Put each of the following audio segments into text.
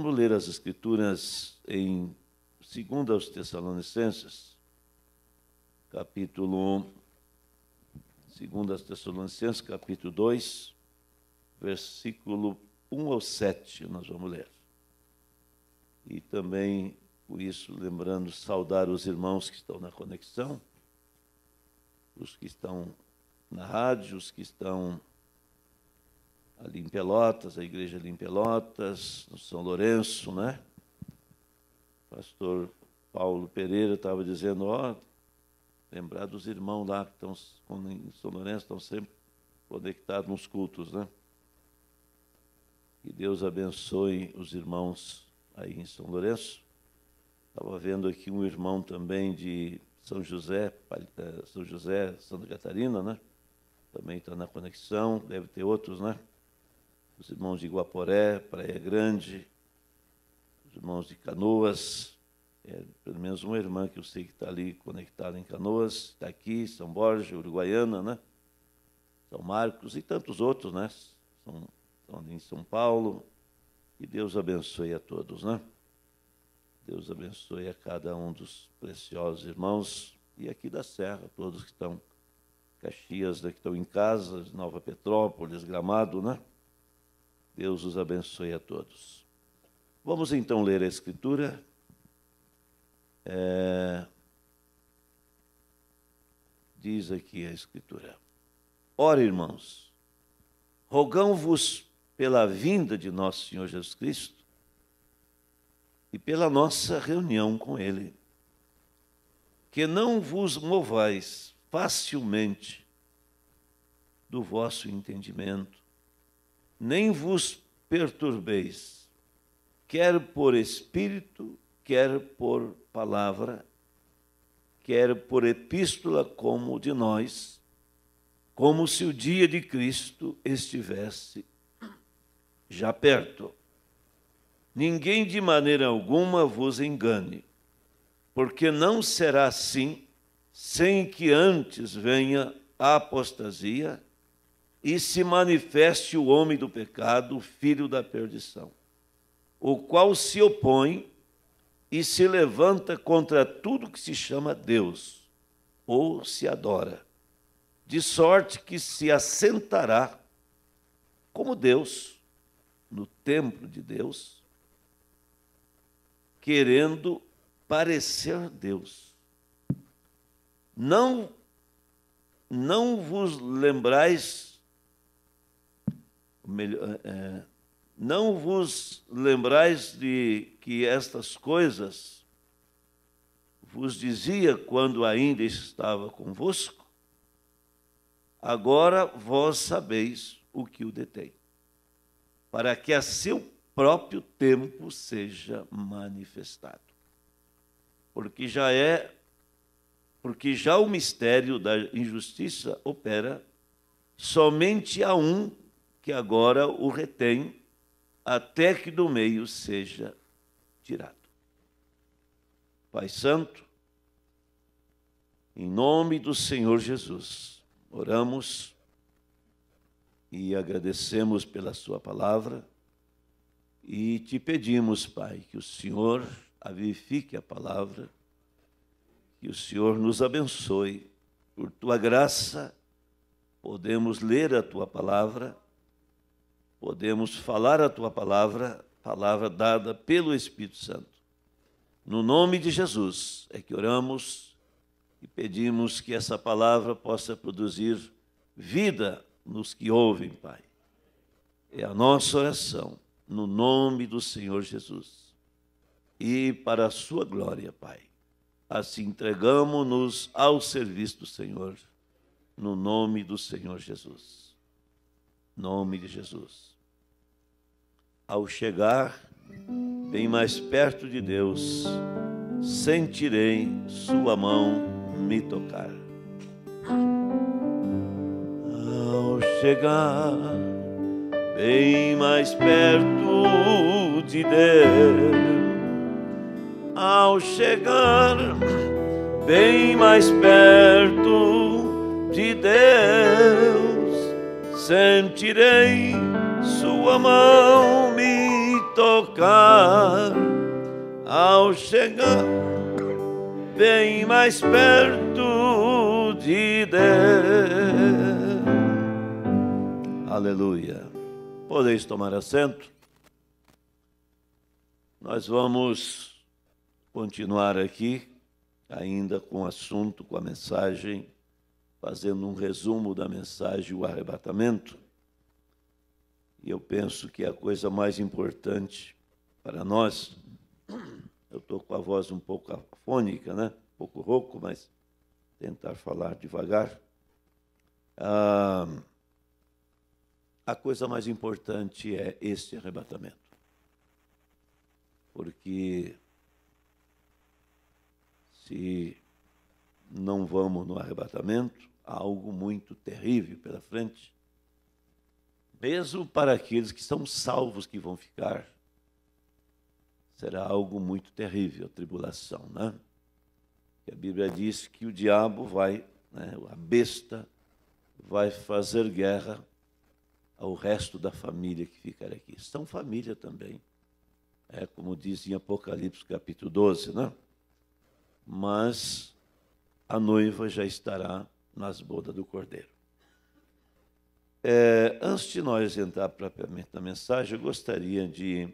vamos ler as Escrituras em 2 Tessalonicenses, capítulo 1, 2 Tessalonicenses, capítulo 2, versículo 1 ao 7, nós vamos ler. E também, por isso, lembrando, saudar os irmãos que estão na conexão, os que estão na rádio, os que estão ali em Pelotas, a igreja ali em Pelotas, no São Lourenço, né? O pastor Paulo Pereira estava dizendo, ó, lembrar dos irmãos lá que estão em São Lourenço, estão sempre conectados nos cultos, né? Que Deus abençoe os irmãos aí em São Lourenço. Estava vendo aqui um irmão também de São José, eh, São José, Santa Catarina, né? Também está na conexão, deve ter outros, né? os irmãos de Iguaporé, Praia Grande, os irmãos de Canoas, é, pelo menos uma irmã que eu sei que está ali conectada em Canoas, está aqui, São Borges, Uruguaiana, né? São Marcos e tantos outros, né? São, estão ali em São Paulo. Que Deus abençoe a todos, né? Deus abençoe a cada um dos preciosos irmãos e aqui da Serra, todos que estão Caxias, né, que estão em casa, Nova Petrópolis, Gramado, né? Deus os abençoe a todos. Vamos então ler a Escritura. É... Diz aqui a Escritura: Ora, irmãos, rogamos vos pela vinda de nosso Senhor Jesus Cristo e pela nossa reunião com Ele, que não vos movais facilmente do vosso entendimento nem vos perturbeis, quer por espírito, quer por palavra, quer por epístola, como de nós, como se o dia de Cristo estivesse já perto. Ninguém de maneira alguma vos engane, porque não será assim sem que antes venha a apostasia e se manifeste o homem do pecado, filho da perdição, o qual se opõe e se levanta contra tudo que se chama Deus ou se adora, de sorte que se assentará como Deus no templo de Deus, querendo parecer Deus. Não não vos lembrais eh, eh, não vos lembrais de que estas coisas vos dizia quando ainda estava convosco? Agora vós sabeis o que o detém, para que a seu próprio tempo seja manifestado. Porque já é porque já o mistério da injustiça opera somente a um que agora o retém até que do meio seja tirado. Pai Santo, em nome do Senhor Jesus, oramos e agradecemos pela Sua palavra e te pedimos, Pai, que o Senhor avifique a palavra, que o Senhor nos abençoe. Por Tua graça, podemos ler a Tua palavra podemos falar a tua palavra, palavra dada pelo Espírito Santo. No nome de Jesus é que oramos e pedimos que essa palavra possa produzir vida nos que ouvem, Pai. É a nossa oração, no nome do Senhor Jesus. E para a sua glória, Pai. Assim entregamos-nos ao serviço do Senhor, no nome do Senhor Jesus. Nome de Jesus ao chegar bem mais perto de Deus, sentirei Sua mão me tocar. Ao chegar bem mais perto de Deus, ao chegar bem mais perto de Deus, sentirei Sua mão tocar ao chegar bem mais perto de Deus. Aleluia. Podeis tomar assento. Nós vamos continuar aqui, ainda com o assunto, com a mensagem, fazendo um resumo da mensagem, o arrebatamento. E eu penso que a coisa mais importante para nós. Eu estou com a voz um pouco afônica, né? um pouco rouco, mas tentar falar devagar. Ah, a coisa mais importante é este arrebatamento. Porque se não vamos no arrebatamento, há algo muito terrível pela frente mesmo para aqueles que são salvos que vão ficar, será algo muito terrível a tribulação, né? a Bíblia diz que o diabo vai, né, a besta, vai fazer guerra ao resto da família que ficar aqui. São família também. É como diz em Apocalipse capítulo 12, né? Mas a noiva já estará nas bodas do cordeiro. É, antes de nós entrar propriamente na mensagem, eu gostaria de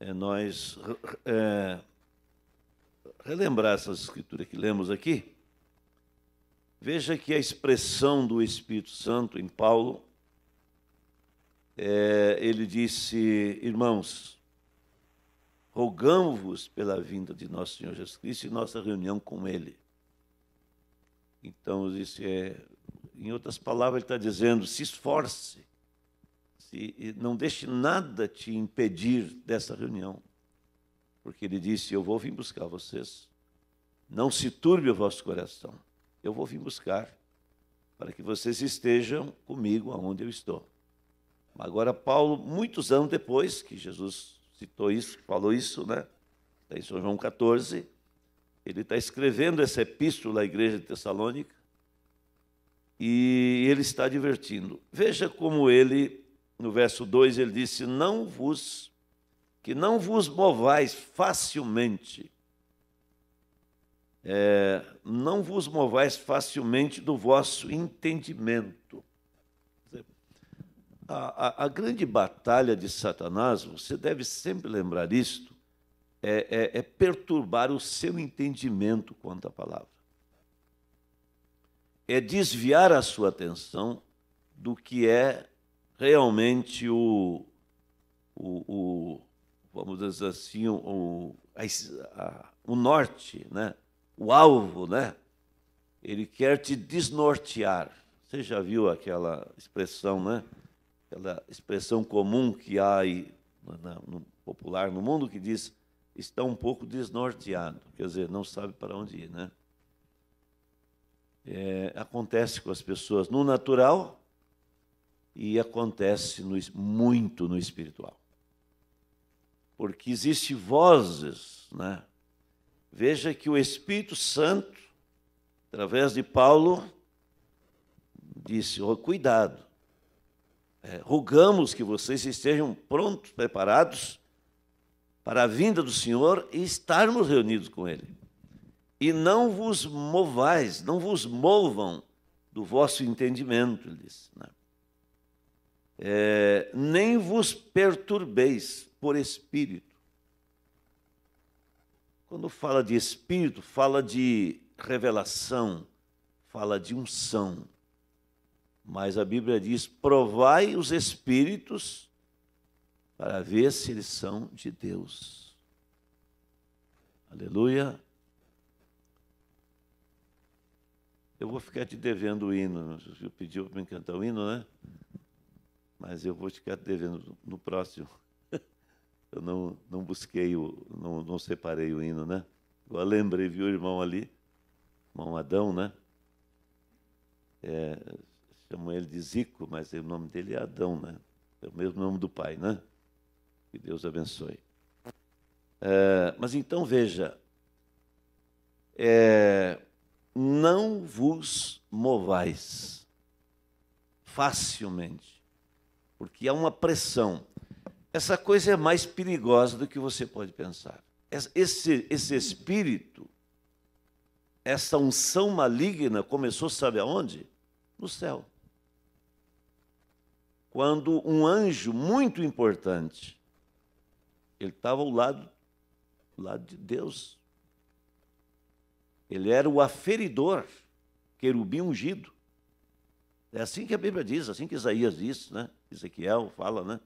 é, nós é, relembrar essas escrituras que lemos aqui. Veja que a expressão do Espírito Santo em Paulo, é, ele disse: Irmãos, rogamos-vos pela vinda de nosso Senhor Jesus Cristo e nossa reunião com Ele. Então, isso é, em outras palavras, ele está dizendo: se esforce, se, não deixe nada te impedir dessa reunião. Porque ele disse: Eu vou vir buscar vocês. Não se turbe o vosso coração. Eu vou vir buscar para que vocês estejam comigo aonde eu estou. Agora, Paulo, muitos anos depois que Jesus citou isso, falou isso, né? Está em São João 14, ele está escrevendo essa epístola à igreja de Tessalônica e ele está divertindo. Veja como ele, no verso 2, ele disse: Não vos, que não vos movais facilmente. É, não vos movais facilmente do vosso entendimento. A, a, a, grande batalha de Satanás, você deve sempre lembrar isto, é, é, é perturbar o seu entendimento quanto à palavra é desviar a sua atenção do que é realmente o, o, o vamos dizer assim, o, a, a, o norte, né? o alvo, né? Ele quer te desnortear. Você já viu aquela expressão, né? Aquela expressão comum que há aí, no, popular no mundo que diz está um pouco desnorteado, quer dizer, não sabe para onde ir, né? é, acontece com as pessoas no natural e acontece no, muito no espiritual. Porque existem vozes, né? Veja que o Espírito Santo, através de Paulo, disse: oh, cuidado, é, que vocês estejam prontos, preparados para a vinda do Senhor e estarmos reunidos com Ele e não vos movais, não vos movam do vosso entendimento, ele diz. Né? É, nem vos perturbeis por espírito. Quando fala de espírito, fala de revelação, fala de unção. Mas a Bíblia diz: provai os espíritos para ver se eles são de Deus. Aleluia. Eu vou ficar te devendo o hino. Eu pediu para me cantar o hino, né? Mas eu vou ficar te devendo no próximo. Eu não, não busquei, o, não, não separei o hino, né? Eu lembrei, viu o irmão ali? Irmão Adão, né? É, chamam ele de Zico, mas o nome dele é Adão, né? É o mesmo nome do pai, né? Que Deus abençoe. É, mas então veja, é, não vos movais facilmente, porque há uma pressão. Essa coisa é mais perigosa do que você pode pensar. Esse, esse espírito, essa unção maligna começou, sabe aonde? No céu. Quando um anjo muito importante, ele estava ao lado, ao lado de Deus, ele era o aferidor, querubim ungido. É assim que a Bíblia diz, assim que Isaías diz, né? Ezequiel fala, né?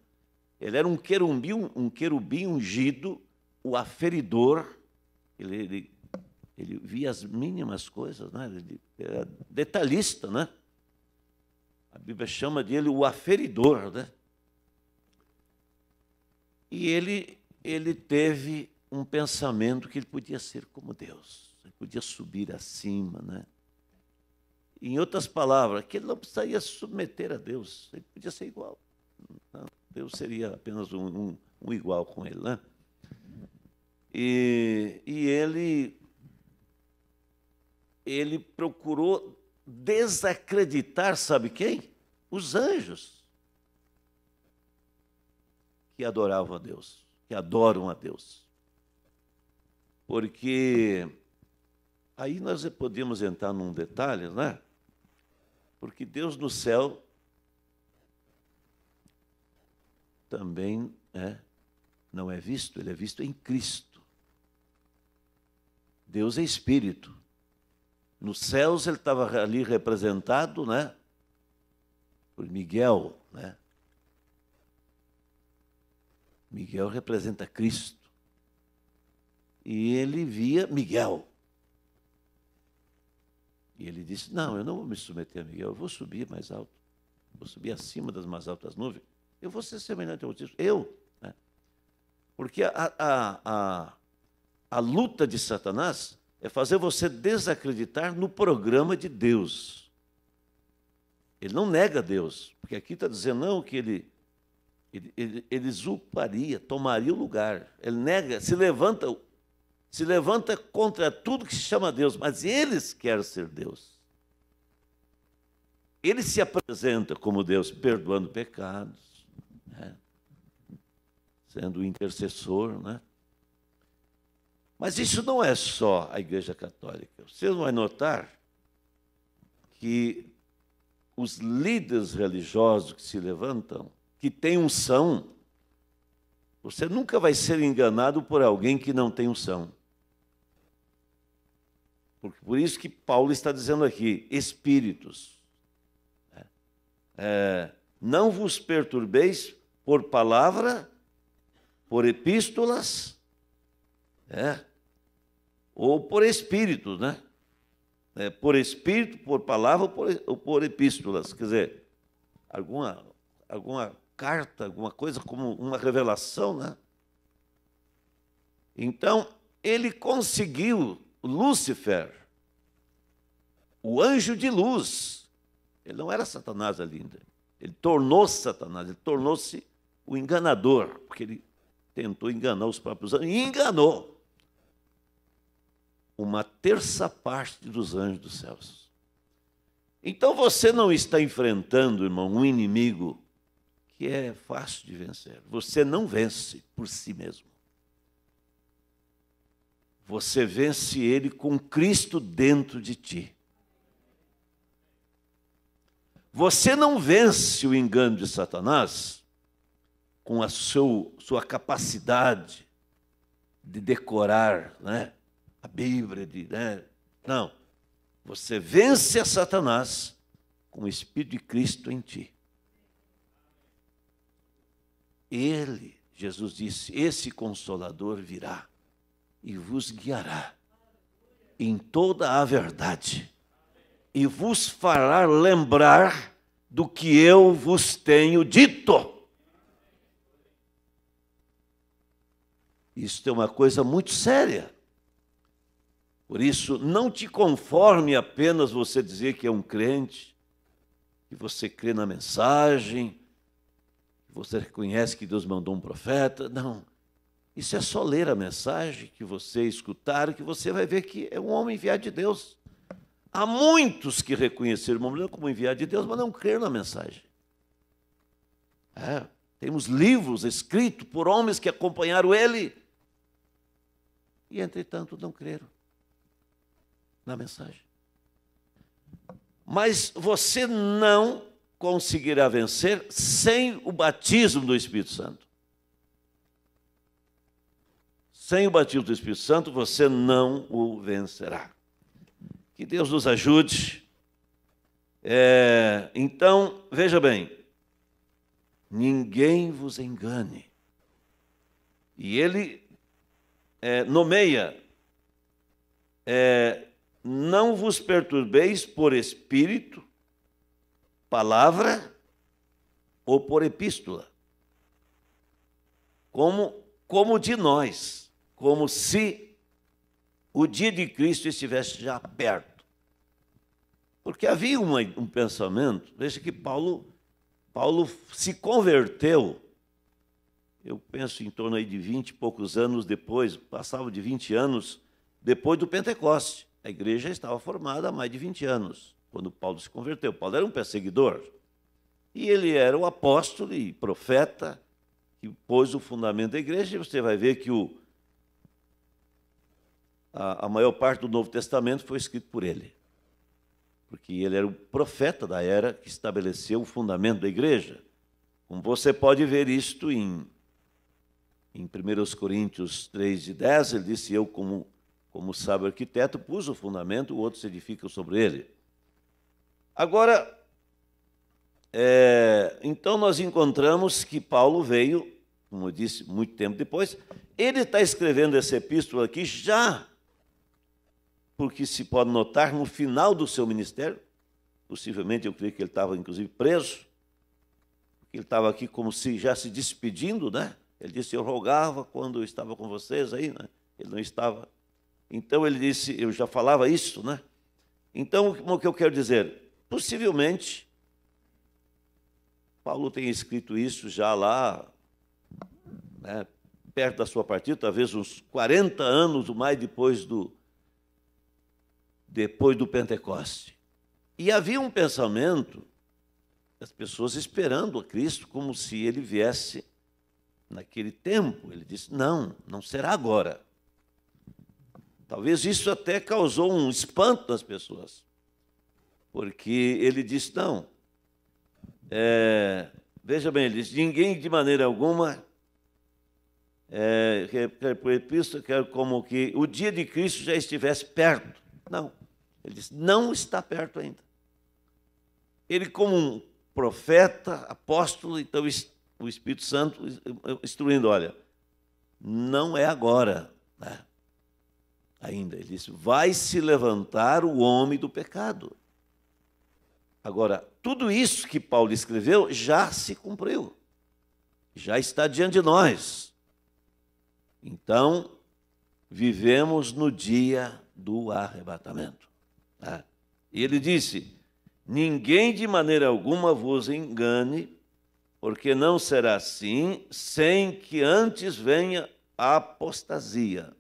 Ele era um querubim, um querubim ungido, o aferidor. Ele, ele, ele via as mínimas coisas, né? Ele era detalhista, né? A Bíblia chama dele o aferidor, né? E ele, ele teve um pensamento que ele podia ser como Deus. Ele podia subir acima, né? Em outras palavras, que ele não precisaria se submeter a Deus, ele podia ser igual. Deus seria apenas um, um, um igual com ele, né? E, e ele, ele procurou desacreditar, sabe quem? Os anjos que adoravam a Deus, que adoram a Deus. Porque Aí nós podemos entrar num detalhe, né? Porque Deus no céu também é, não é visto, ele é visto em Cristo. Deus é espírito. Nos céus ele estava ali representado, né? Por Miguel, né? Miguel representa Cristo. E ele via Miguel. E ele disse: Não, eu não vou me submeter a Miguel, eu vou subir mais alto. Vou subir acima das mais altas nuvens. Eu vou ser semelhante ao Altíssimo. Eu. Né? Porque a, a, a, a luta de Satanás é fazer você desacreditar no programa de Deus. Ele não nega Deus, porque aqui está dizendo não que ele, ele, ele, ele usurparia, tomaria o lugar. Ele nega, se levanta se levanta contra tudo que se chama Deus, mas eles querem ser Deus. Ele se apresenta como Deus, perdoando pecados, né? sendo o intercessor, né? Mas isso não é só a Igreja Católica. Você vai notar que os líderes religiosos que se levantam, que têm unção, você nunca vai ser enganado por alguém que não tem unção. Por isso que Paulo está dizendo aqui, espíritos. Né? É, não vos perturbeis por palavra, por epístolas, é, ou por espírito né? É, por espírito, por palavra, por, ou por epístolas. Quer dizer, alguma, alguma carta, alguma coisa como uma revelação, né? Então, ele conseguiu Lúcifer, o anjo de luz, ele não era Satanás ainda. Ele tornou-se Satanás, ele tornou-se o enganador, porque ele tentou enganar os próprios anjos e enganou uma terça parte dos anjos dos céus. Então você não está enfrentando, irmão, um inimigo que é fácil de vencer. Você não vence por si mesmo. Você vence ele com Cristo dentro de ti. Você não vence o engano de Satanás com a seu, sua capacidade de decorar né, a Bíblia. De, né? Não. Você vence a Satanás com o Espírito de Cristo em ti. Ele, Jesus disse, esse consolador virá e vos guiará em toda a verdade, e vos fará lembrar do que eu vos tenho dito. Isso é uma coisa muito séria. Por isso, não te conforme apenas você dizer que é um crente, que você crê na mensagem, que você reconhece que Deus mandou um profeta. Não. Isso é só ler a mensagem que você escutar, que você vai ver que é um homem enviado de Deus. Há muitos que reconheceram Mamulino como enviado de Deus, mas não creram na mensagem. É, temos livros escritos por homens que acompanharam ele e, entretanto, não creram na mensagem. Mas você não conseguirá vencer sem o batismo do Espírito Santo. Sem o batismo do Espírito Santo, você não o vencerá. Que Deus nos ajude. É, então, veja bem: ninguém vos engane. E ele é, nomeia: é, não vos perturbeis por espírito, palavra ou por epístola, como, como de nós como se o dia de Cristo estivesse já perto. Porque havia uma, um pensamento, veja que Paulo, Paulo se converteu, eu penso em torno aí de 20 e poucos anos depois, passava de 20 anos depois do Pentecoste. A igreja estava formada há mais de 20 anos, quando Paulo se converteu. Paulo era um perseguidor. E ele era o apóstolo e profeta que pôs o fundamento da igreja. E você vai ver que o, a, maior parte do Novo Testamento foi escrito por ele, porque ele era o profeta da era que estabeleceu o fundamento da igreja. Como você pode ver isto em, em 1 Coríntios 3, de 10, ele disse: Eu, como, como sábio arquiteto, pus o fundamento, o outro se edifica sobre ele. Agora, é, então nós encontramos que Paulo veio, como eu disse, muito tempo depois. Ele está escrevendo essa epístola aqui já porque se pode notar no final do seu ministério, possivelmente eu creio que ele estava inclusive preso, ele estava aqui como se já se despedindo, né? Ele disse: Eu rogava quando eu estava com vocês aí, né? Ele não estava. Então ele disse: Eu já falava isso, né? Então o que eu quero dizer? Possivelmente, Paulo tem escrito isso já lá, né, perto da sua partida, talvez uns 40 anos ou mais depois do, depois do Pentecoste. E havia um pensamento das pessoas esperando a Cristo como se ele viesse naquele tempo. Ele disse: Não, não será agora. Talvez isso até causou um espanto nas pessoas, porque ele disse: Não, é, veja bem, ele disse: Ninguém de maneira alguma. É, quer quer como que o dia de Cristo já estivesse perto. Não. Ele diz: não está perto ainda. Ele, como um profeta, apóstolo, então o Espírito Santo eh, eh, instruindo: olha, não é agora. Né? Ainda, ele disse: vai se levantar o homem do pecado. Agora, tudo isso que Paulo escreveu já se cumpriu, já está diante de nós. Então, vivemos no dia do arrebatamento. Ah. E ele disse: Ninguém de maneira alguma vos engane, porque não será assim, sem que antes venha a apostasia.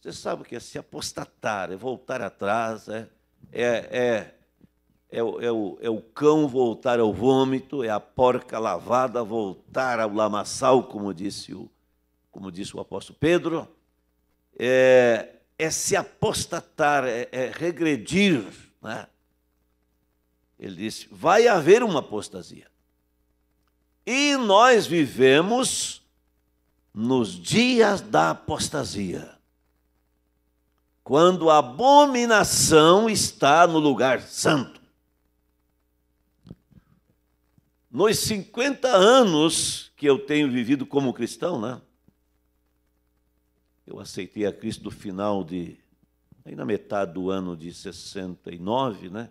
Você sabe o que é se apostatar, é voltar atrás, é, é, é, é, o, é, o, é o cão voltar ao vômito, é a porca lavada voltar ao lamaçal, como disse o, como disse o apóstolo Pedro. É, é se apostatar, é, é regredir. Né? Ele disse: vai haver uma apostasia. E nós vivemos nos dias da apostasia, quando a abominação está no lugar santo. Nos 50 anos que eu tenho vivido como cristão, né? Eu aceitei a Cristo no final de. aí na metade do ano de 69, né?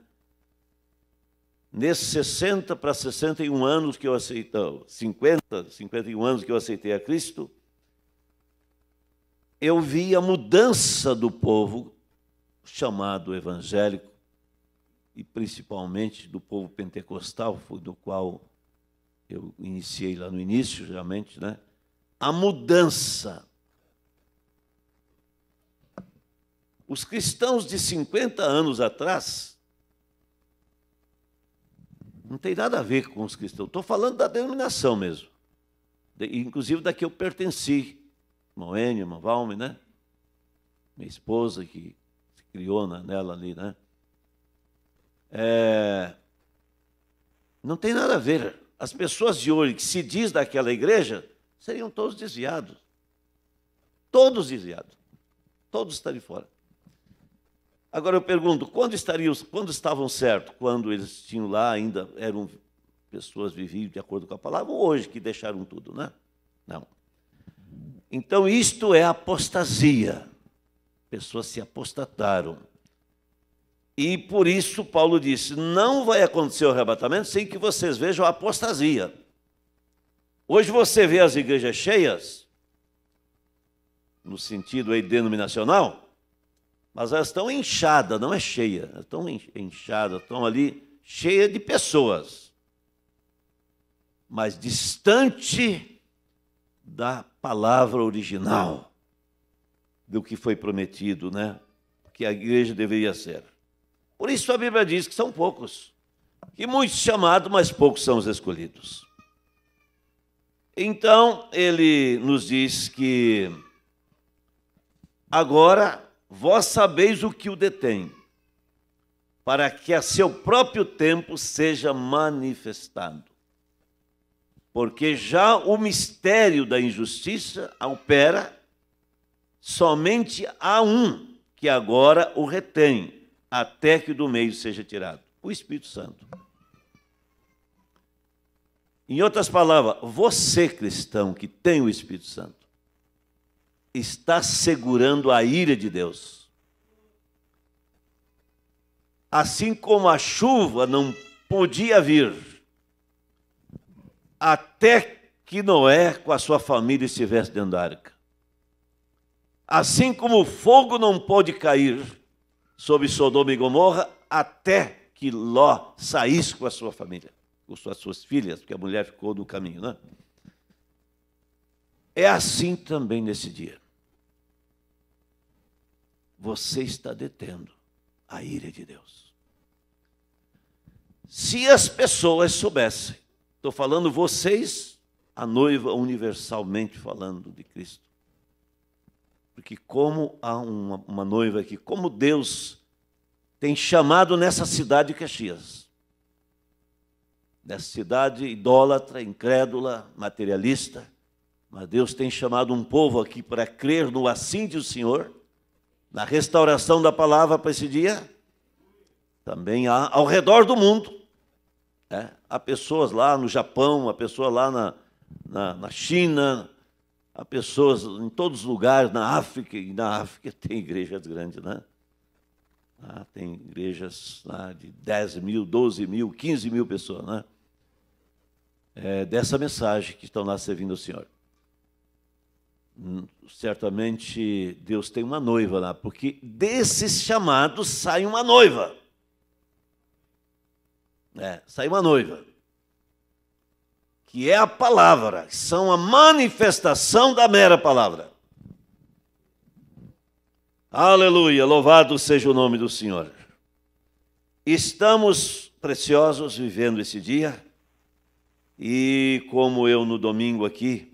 Nesses 60 para 61 anos que eu aceitei, 50, 51 anos que eu aceitei a Cristo, eu vi a mudança do povo chamado evangélico e principalmente do povo pentecostal, foi do qual eu iniciei lá no início, realmente, né? A mudança Os cristãos de 50 anos atrás não tem nada a ver com os cristãos. Estou falando da denominação mesmo. De, inclusive da que eu pertenci. Moênia, Mavalme, né? Minha esposa que se criou na, nela ali, né? É, não tem nada a ver. As pessoas de hoje que se diz daquela igreja seriam todos desviados. Todos desviados. Todos estão de fora. Agora eu pergunto, quando, estariam, quando estavam certos? Quando eles tinham lá, ainda eram pessoas viviam de acordo com a palavra, ou hoje que deixaram tudo, né? Não. Então isto é apostasia. Pessoas se apostataram. E por isso Paulo disse: não vai acontecer o arrebatamento sem que vocês vejam a apostasia. Hoje você vê as igrejas cheias, no sentido aí denominacional, mas elas estão inchadas, não é cheia, estão inchadas, estão ali cheias de pessoas, mas distante da palavra original do que foi prometido, né? Que a igreja deveria ser. Por isso a Bíblia diz que são poucos, que muitos chamados, mas poucos são os escolhidos. Então ele nos diz que agora Vós sabeis o que o detém, para que a seu próprio tempo seja manifestado. Porque já o mistério da injustiça opera somente a um que agora o retém, até que do meio seja tirado o Espírito Santo. Em outras palavras, você cristão que tem o Espírito Santo, está segurando a ira de Deus. Assim como a chuva não podia vir, até que Noé com a sua família estivesse dentro da arca. Assim como o fogo não pode cair sobre Sodoma e Gomorra, até que Ló saísse com a sua família, com as suas filhas, porque a mulher ficou no caminho, né? É assim também nesse dia você está detendo a ira de Deus. Se as pessoas soubessem, estou falando vocês, a noiva universalmente falando de Cristo, porque como há uma, uma noiva aqui, como Deus tem chamado nessa cidade de é Caxias, nessa cidade idólatra, incrédula, materialista, mas Deus tem chamado um povo aqui para crer no assim de o Senhor na restauração da palavra para esse dia, também há ao redor do mundo. Né? Há pessoas lá no Japão, há pessoas lá na, na, na China, há pessoas em todos os lugares, na África, e na África tem igrejas grandes, né? Ah, tem igrejas ah, de 10 mil, 12 mil, 15 mil pessoas, né? É dessa mensagem que estão lá servindo o Senhor. Hum, certamente Deus tem uma noiva lá, porque desses chamados sai uma noiva. É, sai uma noiva. Que é a palavra, são a manifestação da mera palavra. Aleluia, louvado seja o nome do Senhor. Estamos preciosos vivendo esse dia e, como eu no domingo aqui,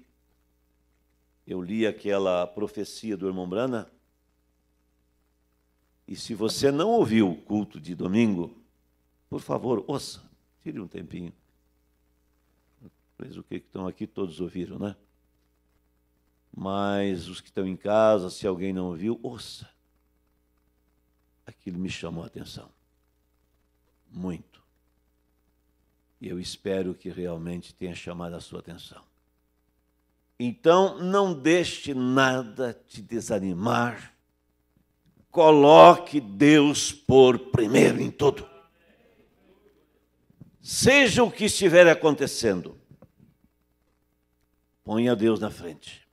eu li aquela profecia do irmão Brana. E se você não ouviu o culto de domingo, por favor, ouça, tire um tempinho. Mas o que estão aqui todos ouviram, né? Mas os que estão em casa, se alguém não ouviu, ouça. Aquilo me chamou a atenção. Muito. E eu espero que realmente tenha chamado a sua atenção. Então, não deixe nada te desanimar. Coloque Deus por primeiro em tudo. Seja o que estiver acontecendo, ponha Deus na frente.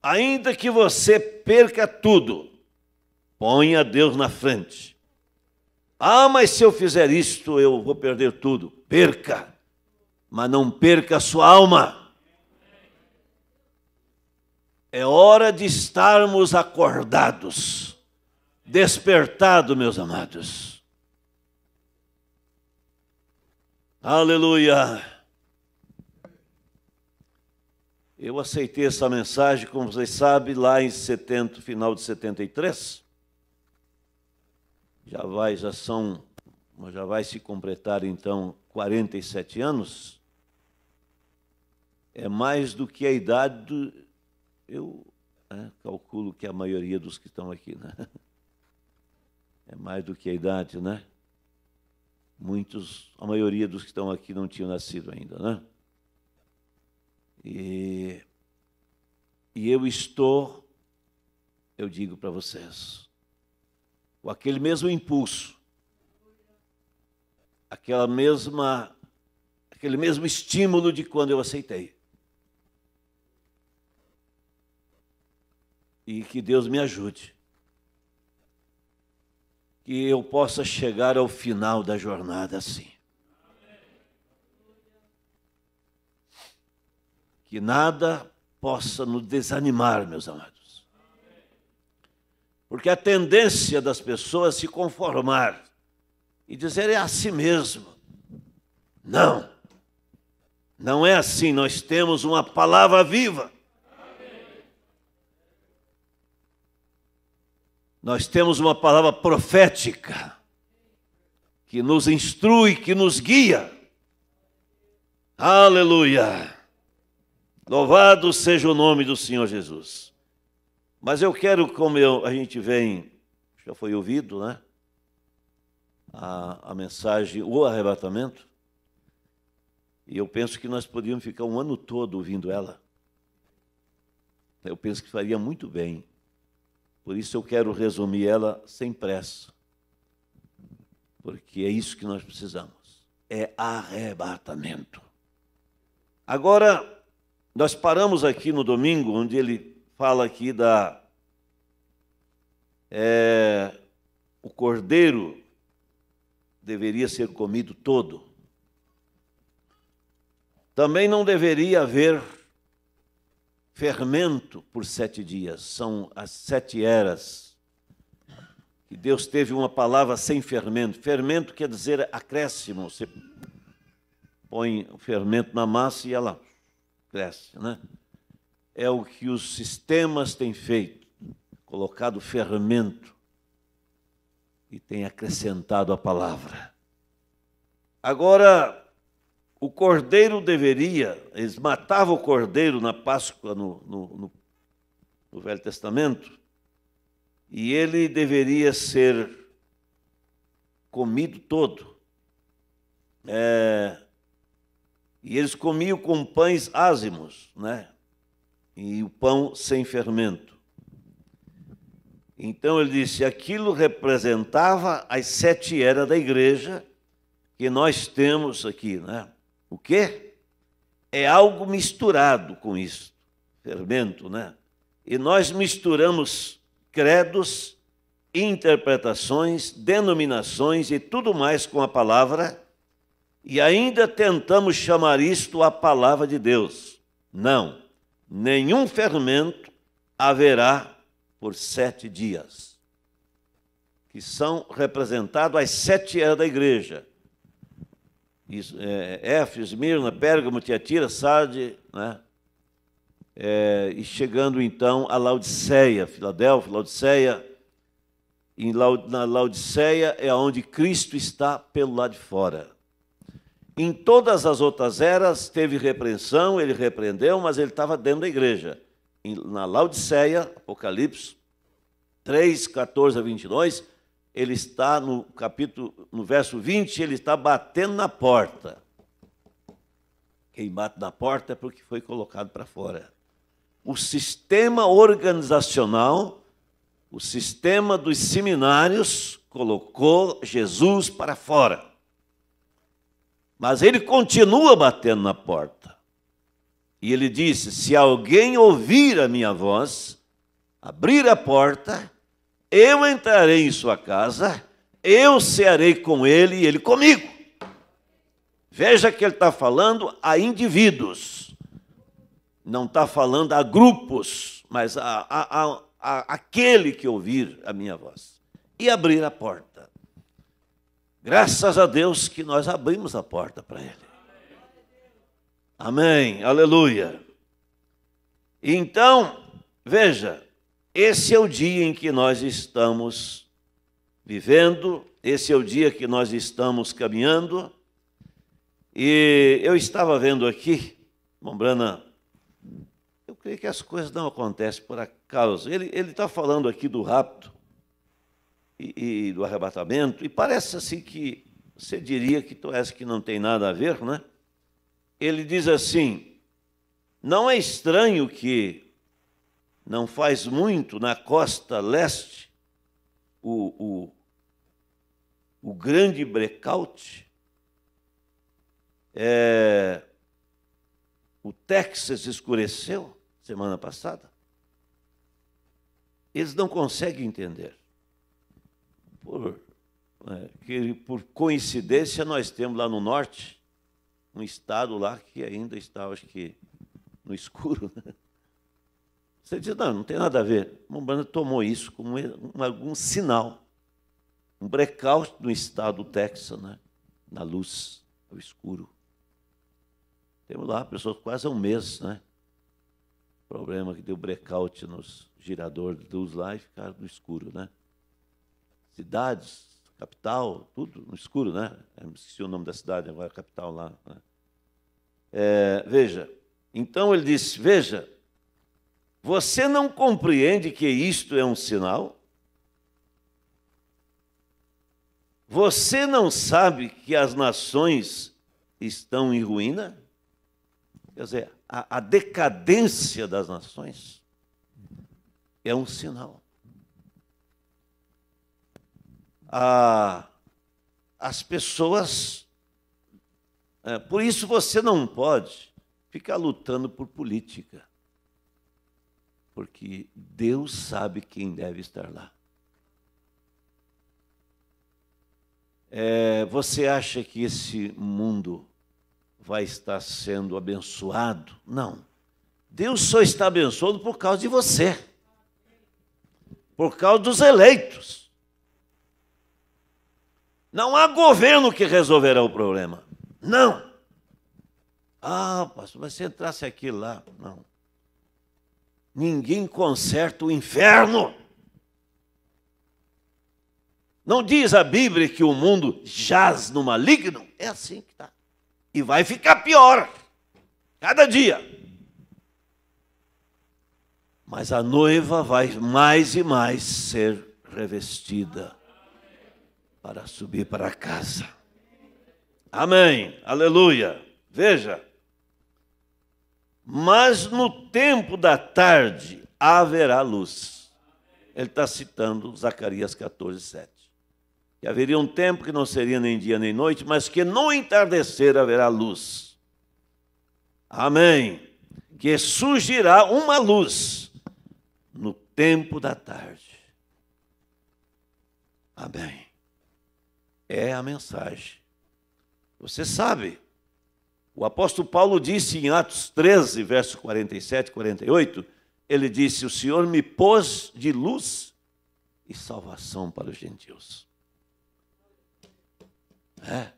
Ainda que você perca tudo, ponha Deus na frente. Ah, mas se eu fizer isto, eu vou perder tudo. Perca, mas não perca a sua alma. É hora de estarmos acordados, despertados, meus amados. Aleluia! Eu aceitei essa mensagem, como vocês sabem, lá em 70, final de 73. Já vai, já são, já vai se completar então 47 anos. É mais do que a idade do, eu é, calculo que a maioria dos que estão aqui, né? É mais do que a idade, né? Muitos, a maioria dos que estão aqui não tinham nascido ainda, né? E, e eu estou, eu digo para vocês, com aquele mesmo impulso, aquela mesma, aquele mesmo estímulo de quando eu aceitei. e que Deus me ajude. Que eu possa chegar ao final da jornada assim. Que nada possa nos desanimar, meus amados. Porque a tendência das pessoas é se conformar e dizer é assim mesmo. Não, não é assim. Nós temos uma palavra viva Nós temos uma palavra profética que nos instrui, que nos guia. Aleluia! Louvado seja o nome do Senhor Jesus. Mas eu quero, como eu, a gente vem, já foi ouvido, né? A, a mensagem, o arrebatamento. E eu penso que nós podíamos ficar um ano todo ouvindo ela. Eu penso que faria muito bem por isso eu quero resumir ela sem pressa, porque é isso que nós precisamos: é arrebatamento. Agora, nós paramos aqui no domingo, onde ele fala aqui da. É, o cordeiro deveria ser comido todo. Também não deveria haver fermento por sete dias. São as sete eras. Que Deus teve uma palavra sem fermento. Fermento quer dizer acréscimo. Você põe o fermento na massa e ela cresce, né? É o que os sistemas têm feito, colocado fermento e tem acrescentado a palavra. Agora, o cordeiro deveria, eles matavam o cordeiro na Páscoa no, no, no, no Velho Testamento, e ele deveria ser comido todo. É, e eles comiam com pães ázimos, né? E o pão sem fermento. Então ele disse: aquilo representava as sete eras da igreja que nós temos aqui, né? O quê? É algo misturado com isso. Fermento, né? E nós misturamos credos, interpretações, denominações e tudo mais com a palavra e ainda tentamos chamar isto a palavra de Deus. Não, nenhum fermento haverá por sete dias, que são representados as sete eras da igreja. Éfes, é, é Esmirna, Pérgamo, Tiatira, Sardes, né? É, e chegando então a Laodiceia, Filadélfia, Laodiceia, em Laod na Laodiceia é onde Cristo está pelo lado de fora. Em todas as outras eras teve repreensão, ele repreendeu, mas ele estava dentro da igreja. Em, na Laodiceia, Apocalipse 3, 14 a 22, ele está no capítulo, no verso 20, ele está batendo na porta. Quem bate na porta é porque foi colocado para fora. O sistema organizacional, o sistema dos seminários, colocou Jesus para fora. Mas ele continua batendo na porta. E ele disse: Se alguém ouvir a minha voz, abrir a porta, eu entrarei em sua casa, eu cearei com ele e ele comigo. Veja que ele está falando a indivíduos, não está falando a grupos, mas a, a, a, a, aquele que ouvir a minha voz e abrir a porta. Graças a Deus que nós abrimos a porta para ele. Amém, aleluia. Então, veja, esse é o dia em que nós estamos vivendo, esse é o dia que nós estamos caminhando. E eu estava vendo aqui, Mombrana, eu creio que as coisas não acontecem por acaso. Ele está falando aqui do rapto e, e, do arrebatamento, e parece assim que você diria que tu és que não tem nada a ver, né? Ele diz assim: não é estranho que não faz muito, na costa leste, o, o, o grande breakout, é, o Texas escureceu semana passada. Eles não conseguem entender. Por, é, que, por coincidência, nós temos lá no norte um estado lá que ainda está, acho que, no escuro. Né? Você diz, não, não tem nada a ver. A Umbanda tomou isso como algum sinal, um brecaute no estado do Texas, né? na luz, ao escuro. Temos lá pessoas quase um mês, né? Problema que deu breakout nos giradores de luz lá e ficaram no escuro, né? Cidades, capital, tudo no escuro, né? Eu esqueci o nome da cidade, agora capital lá. Né? É, veja, então ele disse: veja, você não compreende que isto é um sinal? Você não sabe que as nações estão em ruína? Quer dizer, a, a decadência das nações é um sinal. as pessoas. É, por isso você não pode ficar lutando por política porque Deus sabe quem deve estar lá. É, você acha que esse mundo vai estar sendo abençoado? Não. Deus só está abençoado por causa de você, por causa dos eleitos. Não há governo que resolverá o problema. Não. Ah, pastor, mas se entrasse aqui lá, não ninguém conserta o inferno. Não diz a Bíblia que o mundo jaz no maligno? É assim que está. E vai ficar pior, cada dia. Mas a noiva vai mais e mais ser revestida para subir para casa. Amém. Aleluia. Veja, mas no tempo da tarde haverá luz. Ele está citando Zacarias 14, 7. Que haveria um tempo que não seria nem dia nem noite, mas que no entardecer haverá luz. Amém. Que surgirá uma luz no tempo da tarde. Amém. É a mensagem. Você sabe o apóstolo Paulo disse em Atos 13, verso 47 e 48, ele disse: O Senhor me pôs de luz e salvação para os gentios. É.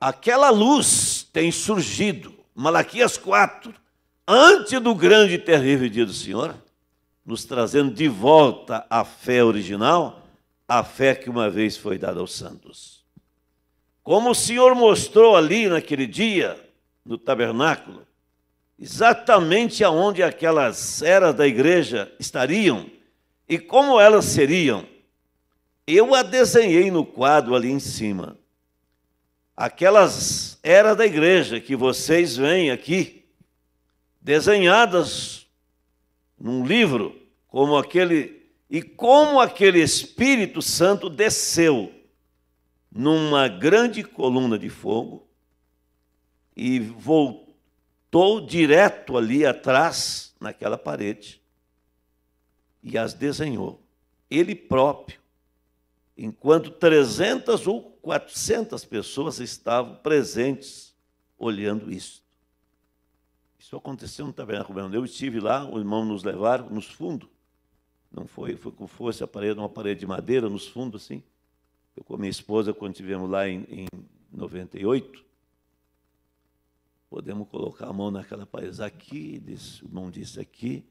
Aquela luz tem surgido, Malaquias 4, antes do grande e terrível dia do Senhor, nos trazendo de volta a fé original, a fé que uma vez foi dada aos santos. Como o Senhor mostrou ali naquele dia, no tabernáculo, exatamente aonde aquelas eras da igreja estariam e como elas seriam. Eu a desenhei no quadro ali em cima. Aquelas eras da igreja que vocês veem aqui, desenhadas num livro, como aquele e como aquele Espírito Santo desceu numa grande coluna de fogo e voltou direto ali atrás, naquela parede, e as desenhou. Ele próprio, enquanto 300 ou 400 pessoas estavam presentes olhando isso. Isso aconteceu no Tabernáculo Menor. Eu estive lá, o irmão nos levaram nos fundos. Não foi, foi com força a parede, uma parede de madeira nos fundos, assim. Eu com a minha esposa, quando estivemos lá em, em 98, podemos colocar a mão naquela parede aqui, disse, irmão disse aqui,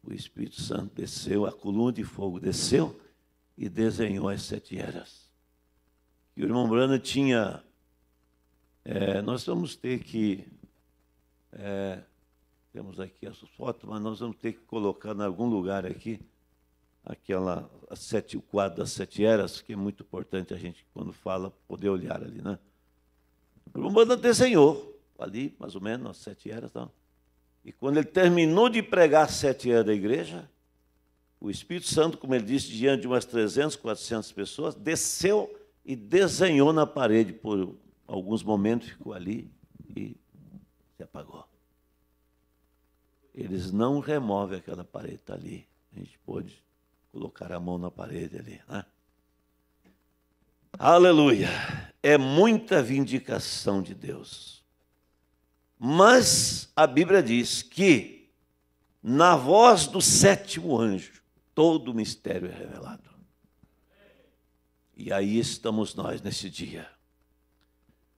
o Espírito Santo desceu, a coluna de fogo desceu e desenhou as sete eras. E o irmão Brana tinha. É, nós vamos ter que. É, temos aqui as fotos, mas nós vamos ter que colocar em algum lugar aqui aquela sete, o quadro das sete eras, que é muito importante a gente, quando fala, poder olhar ali, né? O irmão Brana desenhou ali, mais ou menos, sete horas. Então. E quando ele terminou de pregar sete horas da igreja, o Espírito Santo, como ele disse, diante de umas 300, 400 pessoas, desceu e desenhou na parede por alguns momentos, ficou ali e se apagou. Eles não removem aquela parede tá ali. A gente pôde colocar a mão na parede ali, né? Aleluia! É muita vindicação de Deus. Mas a Bíblia diz que na voz do sétimo anjo todo o mistério é revelado. E aí estamos nós nesse dia.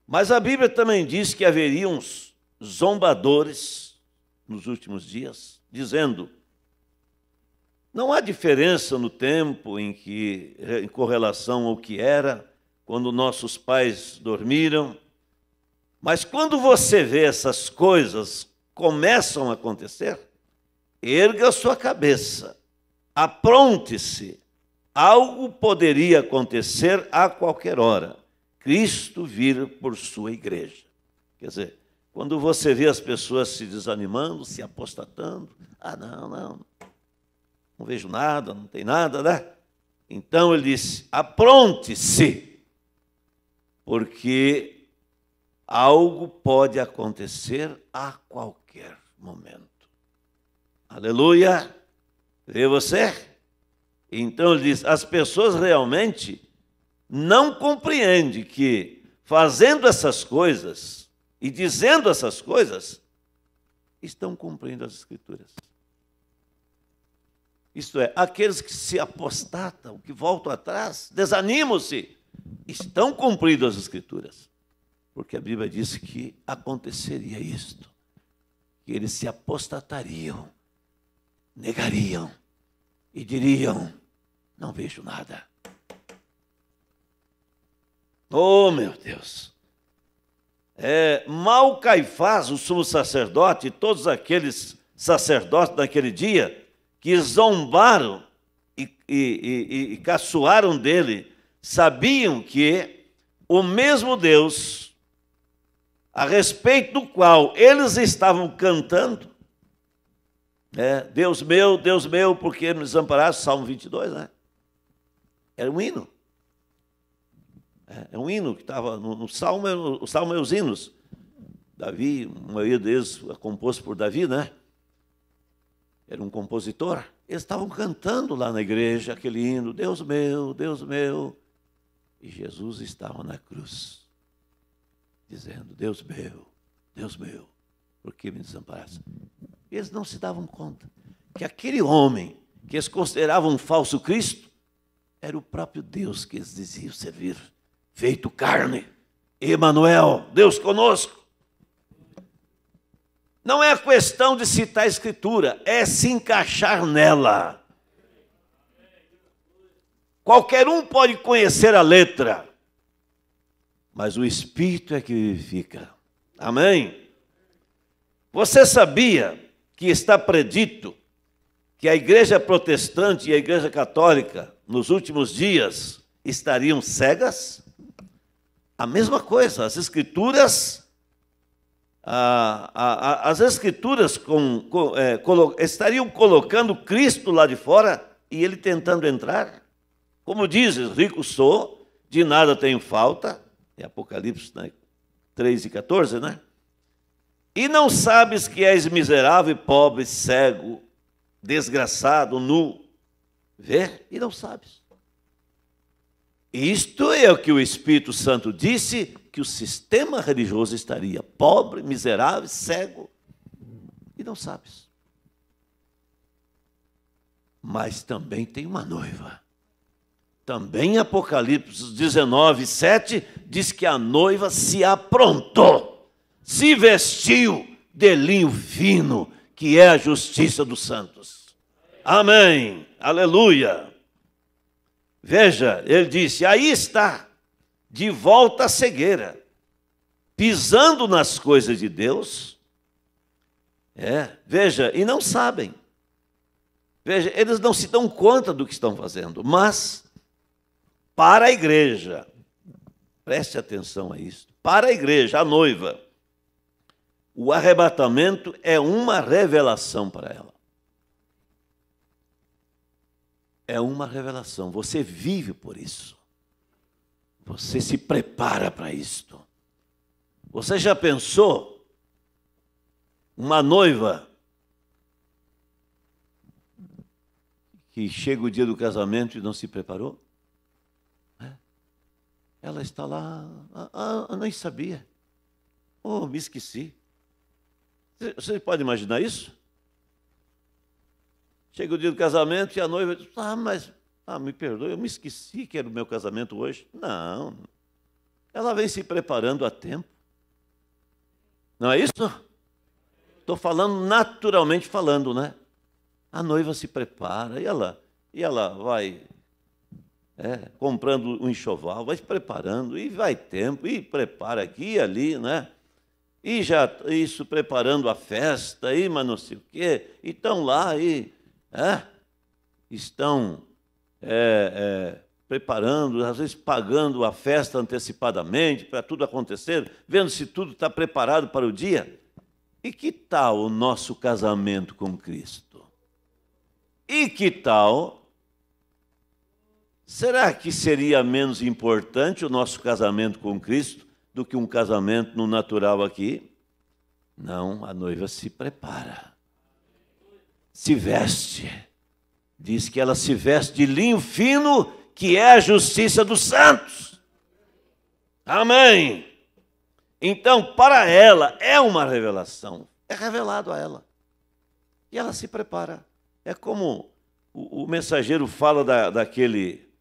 Mas a Bíblia também diz que haveria uns zombadores nos últimos dias, dizendo: não há diferença no tempo em que, em correlação ao que era, quando nossos pais dormiram, mas quando você vê essas coisas começam a acontecer, erga sua cabeça, apronte-se. Algo poderia acontecer a qualquer hora. Cristo vir por sua igreja. Quer dizer, quando você vê as pessoas se desanimando, se apostatando, ah, não, não, não vejo nada, não tem nada, né? Então ele disse: apronte-se, porque algo pode acontecer a qualquer momento. Aleluia! Vê você? Então ele diz: as pessoas realmente não compreendem que fazendo essas coisas e dizendo essas coisas, estão cumprindo as Escrituras. Isto é, aqueles que se apostatam, que voltam atrás, desanimam-se, estão cumprindo as Escrituras. Porque a Bíblia diz que aconteceria isto, que eles se apostatariam, negariam e diriam: Não vejo nada. Oh, meu Deus! É, mal Caifás, o sumo sacerdote, e todos aqueles sacerdotes daquele dia que zombaram e, e, e, e caçoaram dele, sabiam que o mesmo Deus a respeito do qual eles estavam cantando, né? Deus meu, Deus meu, porque nos amparaste, Salmo 22, né? Era um hino. É, é um hino que estava no, no Salmo, o Salmo é os hinos. Davi, a maioria deles é composto por Davi, né? Era um compositor. Eles estavam cantando lá na igreja aquele hino, Deus meu, Deus meu. E Jesus estava na cruz dizendo: Deus meu, Deus meu, por que me desamparaste? Eles não se davam conta que aquele homem que eles consideravam um falso Cristo era o próprio Deus que eles diziam servir, feito carne. Emanuel, Deus conosco. Não é questão de citar a escritura, é se encaixar nela. Qualquer um pode conhecer a letra, mas o Espírito é que vivifica. Amém? Você sabia que está predito que a Igreja Protestante e a Igreja Católica, nos últimos dias, estariam cegas? A mesma coisa, as Escrituras. A, a, a, as escrituras com, com, é, colo, estariam colocando Cristo lá de fora e ele tentando entrar. Como dizes, rico sou, de nada tenho falta, é Apocalipse né? 3 e 14, né? E não sabes que és miserável, pobre, cego, desgraçado, nu. Vê e não sabes. Isto é o que o Espírito Santo disse que o sistema religioso estaria pobre, miserável, cego e não sabes. Mas também tem uma noiva. Também Apocalipse 19, 7 diz que a noiva se aprontou, se vestiu de linho fino, que é a justiça dos santos. Amém. Aleluia. Veja, ele disse: aí está, de volta à cegueira, pisando nas coisas de Deus. É, veja, e não sabem. Veja, eles não se dão conta do que estão fazendo, mas para a igreja. Preste atenção a isso. Para a igreja, a noiva. O arrebatamento é uma revelação para ela. É uma revelação. Você vive por isso. Você se prepara para isto. Você já pensou uma noiva que chega o dia do casamento e não se preparou? Ela está lá. Ah, ah, eu nem sabia. Oh, me esqueci. Você pode imaginar isso? Chega o dia do casamento e a noiva diz: Ah, mas ah, me perdoe, eu me esqueci que era o meu casamento hoje. Não. Ela vem se preparando a tempo. Não é isso? Estou falando naturalmente falando, né? A noiva se prepara e ela, e ela vai é, comprando um enxoval, vai se preparando, e vai tempo, e prepara aqui e ali, né? E já isso preparando a festa, e mas não sei o quê, e estão lá e é, estão é, é, preparando, às vezes pagando a festa antecipadamente para tudo acontecer, vendo se tudo está preparado para o dia. E que tal o nosso casamento com Cristo? E que tal Será que seria menos importante o nosso casamento com Cristo do que um casamento no natural aqui? Não, a noiva se prepara, se veste. Diz que ela se veste de linho fino, que é a justiça dos santos. Amém. Então, para ela, é uma revelação. É revelado a ela. E ela se prepara. É como o, o mensageiro fala da, daquele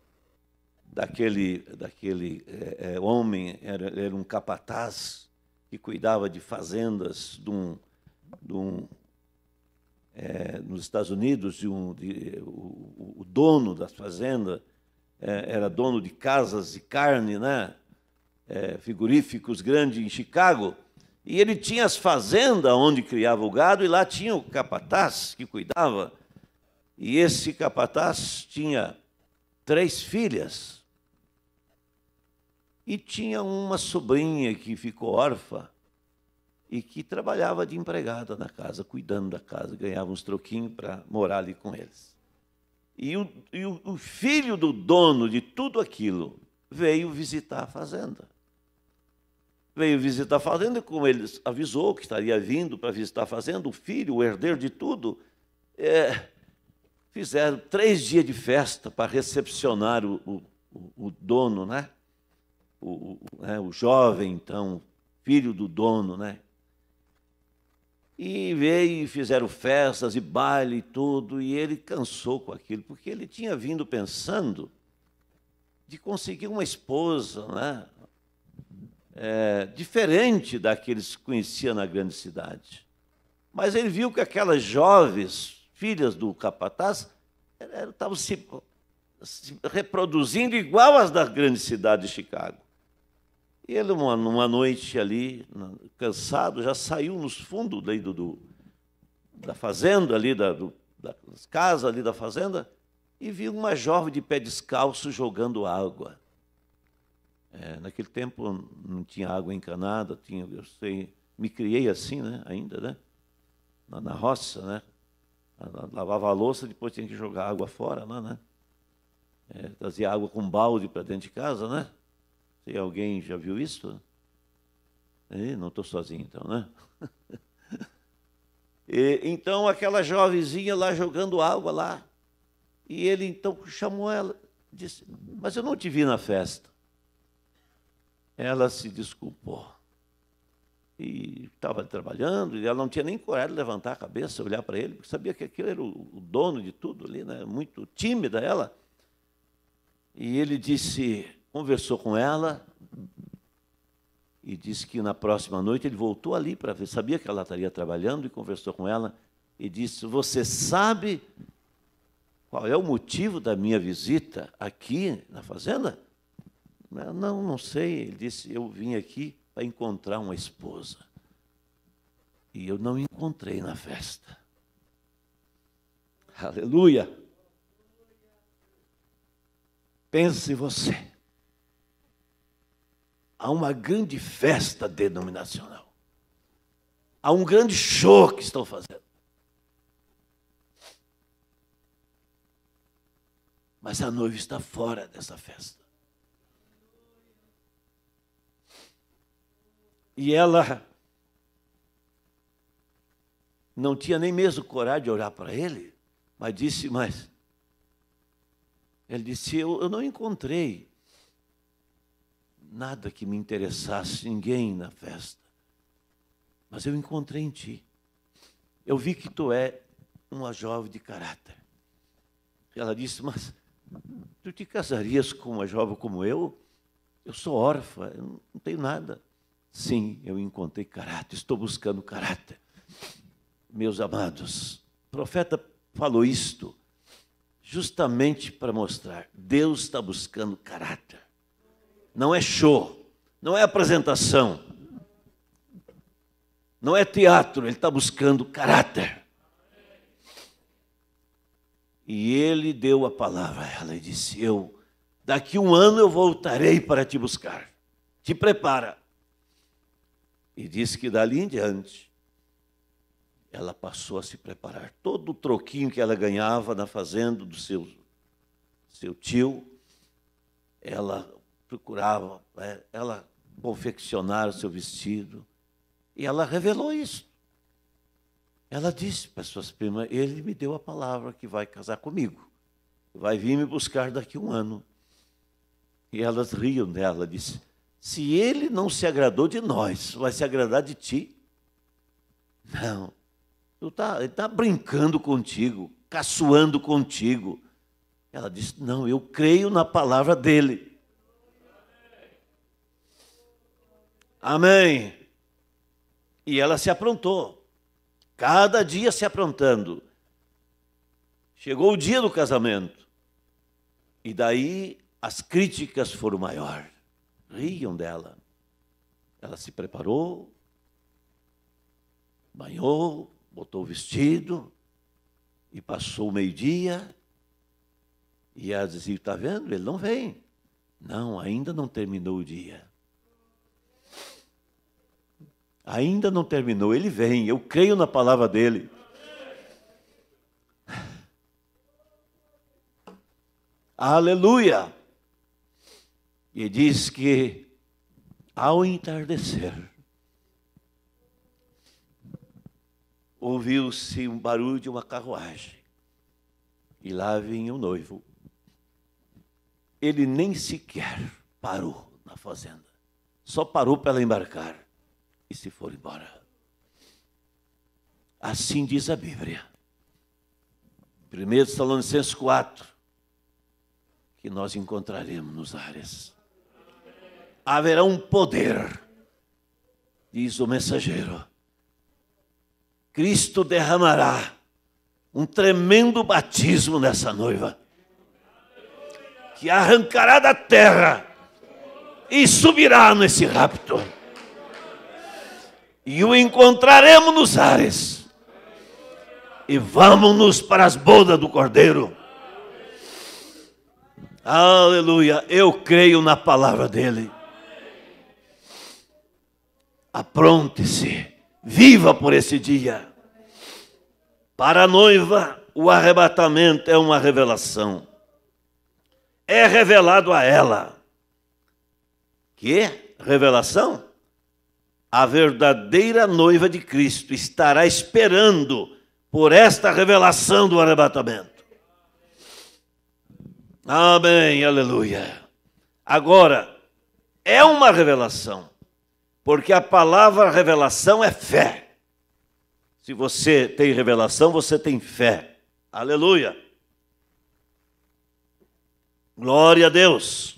daquele, daquele é, é, homem, era, era um capataz que cuidava de fazendas de um, de um, é, nos Estados Unidos, de um, de, o, o, dono das fazendas é, era dono de casas de carne, né? É, frigoríficos grandes em Chicago, e ele tinha as fazendas onde criava o gado, e lá tinha o capataz que cuidava. E esse capataz tinha três filhas. E tinha uma sobrinha que ficou órfã e que trabalhava de empregada na casa, cuidando da casa, ganhava uns troquinhos para morar ali com eles. E, o, e o, o filho do dono de tudo aquilo veio visitar a fazenda veio visitar a fazenda, e, como ele avisou que estaria vindo para visitar a fazenda, o filho, o herdeiro de tudo, é, fizeram três dias de festa para recepcionar o, o, o dono, né? o, o, né, o jovem, então, filho do dono, né? E veio e fizeram festas e baile e tudo, e ele cansou com aquilo, porque ele tinha vindo pensando de conseguir uma esposa, né? É, diferente daqueles que conhecia na grande cidade. Mas ele viu que aquelas jovens, filhas do capataz, estavam se, se reproduzindo igual as da grande cidade de Chicago. E ele, uma, uma noite ali, cansado, já saiu nos fundos daí do, do da fazenda, ali da, do, da casa ali da fazenda, e viu uma jovem de pé descalço jogando água. É, naquele tempo não tinha água encanada, tinha, eu sei, me criei assim, né, ainda, né, na, na roça, né, lavava a louça, depois tinha que jogar água fora lá, né, é, trazia água com balde para dentro de casa, né, se alguém já viu isso? não estou sozinho então, né? E, então aquela jovenzinha lá jogando água lá. E ele então chamou ela, disse: Mas eu não te vi na festa. Ela se desculpou. E estava trabalhando, e ela não tinha nem coragem de levantar a cabeça, olhar para ele, porque sabia que aquele era o dono de tudo ali, né? muito tímida ela. E ele disse: conversou com ela e disse que na próxima noite ele voltou ali para ver, sabia que ela estaria trabalhando e conversou com ela e disse: Você sabe qual é o motivo da minha visita aqui na fazenda? não, não sei. Ele disse: Eu vim aqui para encontrar uma esposa. E eu não encontrei na festa. Aleluia! Pense você há uma grande festa denominacional. Há um grande show que estão fazendo. Mas a noiva está fora dessa festa. E ela não tinha nem mesmo coragem de olhar para ele, mas disse, mas ele disse, eu, eu não encontrei nada que me interessasse, ninguém na festa. Mas eu encontrei em ti. Eu vi que tu é uma jovem de caráter. Ela disse: Mas tu te casarias com uma jovem como eu? Eu sou órfã, eu não tenho nada. Sim, eu encontrei caráter, estou buscando caráter. Meus amados, o profeta falou isto justamente para mostrar: Deus está buscando caráter não é show, não é apresentação, não é teatro, ele está buscando caráter. E ele deu a palavra a ela e disse: Eu, daqui um ano eu voltarei para te buscar. Te prepara. E disse que dali em diante ela passou a se preparar. Todo o troquinho que ela ganhava na fazenda do seu, seu tio, ela procurava né, ela confeccionar o seu vestido. E ela revelou isso. Ela disse para suas primas: Ele me deu a palavra que vai casar comigo, vai vir me buscar daqui a um ano. E elas riam dela, disse: Se ele não se agradou de nós, vai se agradar de ti? Não, tu tá, ele está brincando contigo, caçoando contigo. Ela disse: Não, eu creio na palavra dele. Amém. E ela se aprontou. Cada dia se aprontando. Chegou o dia do casamento. E daí as críticas foram maior. Riam dela. Ela se preparou, banhou, botou o vestido e passou o meio-dia. E ela dizia: Está vendo? Ele não vem. Não, ainda não terminou o dia. Ainda não terminou, ele vem, eu creio na palavra dele. Aleluia! E diz que ao entardecer, ouviu-se um barulho de uma carruagem. E lá vinha o noivo. Ele nem sequer parou na fazenda, só parou para embarcar e se foram embora. Assim diz a Bíblia. 1 Salonicenses 4, que nós encontraremos nos ares. Haverá um poder, diz o mensageiro. Cristo derramará um tremendo batismo nessa noiva, que arrancará da terra e subirá nesse rapto e o encontraremos nos ares. E vamos-nos para as bodas do Cordeiro. Aleluia. Eu creio na palavra dele. Apronte-se. Viva por esse dia. Para a noiva, o arrebatamento é uma revelação. É revelado a ela. Que revelação? a verdadeira noiva de Cristo estará esperando por esta revelação do arrebatamento. Amém, aleluia. Agora, é uma revelação, porque a palavra revelação é fé. Se você tem revelação, você tem fé. Aleluia. Glória a Deus.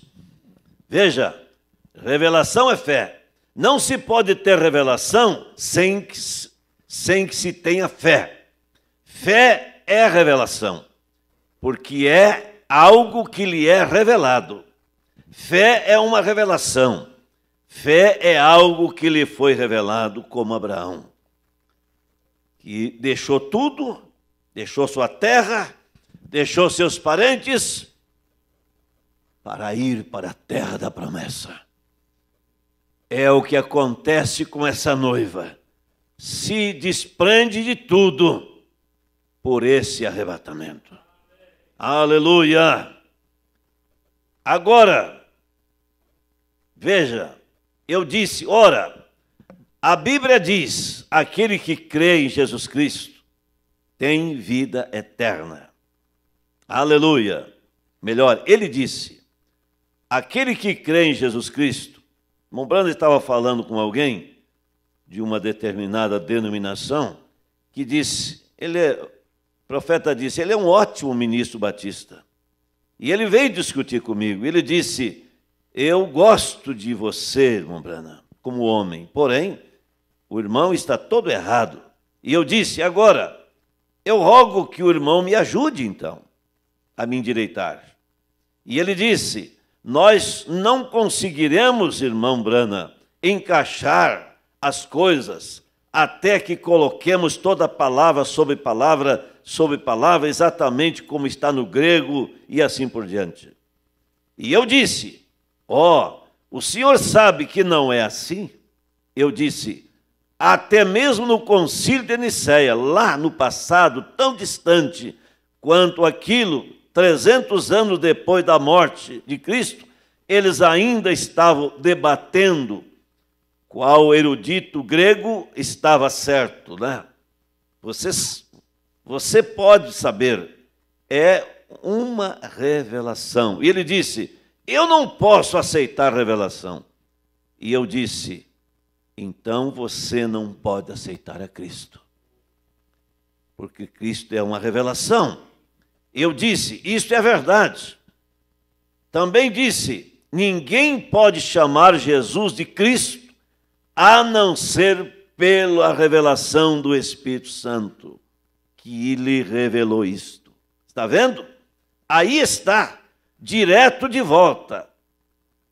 Veja, revelação é fé. Não se pode ter revelação sem que, sem que se tenha fé. Fé é revelação, porque é algo que lhe é revelado. Fé é uma revelação. Fé é algo que lhe foi revelado, como Abraão, que deixou tudo, deixou sua terra, deixou seus parentes para ir para a terra da promessa. É o que acontece com essa noiva. Se desprende de tudo por esse arrebatamento. Aleluia! Agora, veja, eu disse, ora, a Bíblia diz: aquele que crê em Jesus Cristo tem vida eterna. Aleluia! Melhor, ele disse: aquele que crê em Jesus Cristo Mão estava falando com alguém de uma determinada denominação que disse, ele é, o profeta disse, ele é um ótimo ministro batista. E ele veio discutir comigo. Ele disse: Eu gosto de você, irmão Brana, como homem, porém, o irmão está todo errado. E eu disse: Agora, eu rogo que o irmão me ajude, então, a me endireitar. E ele disse: nós não conseguiremos, irmão Brana, encaixar as coisas até que coloquemos toda palavra sobre palavra sobre palavra, exatamente como está no grego e assim por diante. E eu disse: Ó, oh, o senhor sabe que não é assim? Eu disse: até mesmo no concílio de Nicéia, lá no passado, tão distante quanto aquilo 300 anos depois da morte de Cristo, eles ainda estavam debatendo qual erudito grego estava certo, né? Você, você pode saber, é uma revelação. E ele disse: Eu não posso aceitar revelação. E eu disse: Então você não pode aceitar a Cristo, porque Cristo é uma revelação. Eu disse: Isto é verdade. Também disse: Ninguém pode chamar Jesus de Cristo a não ser pela revelação do Espírito Santo, que lhe revelou isto. Está vendo? Aí está, direto de volta,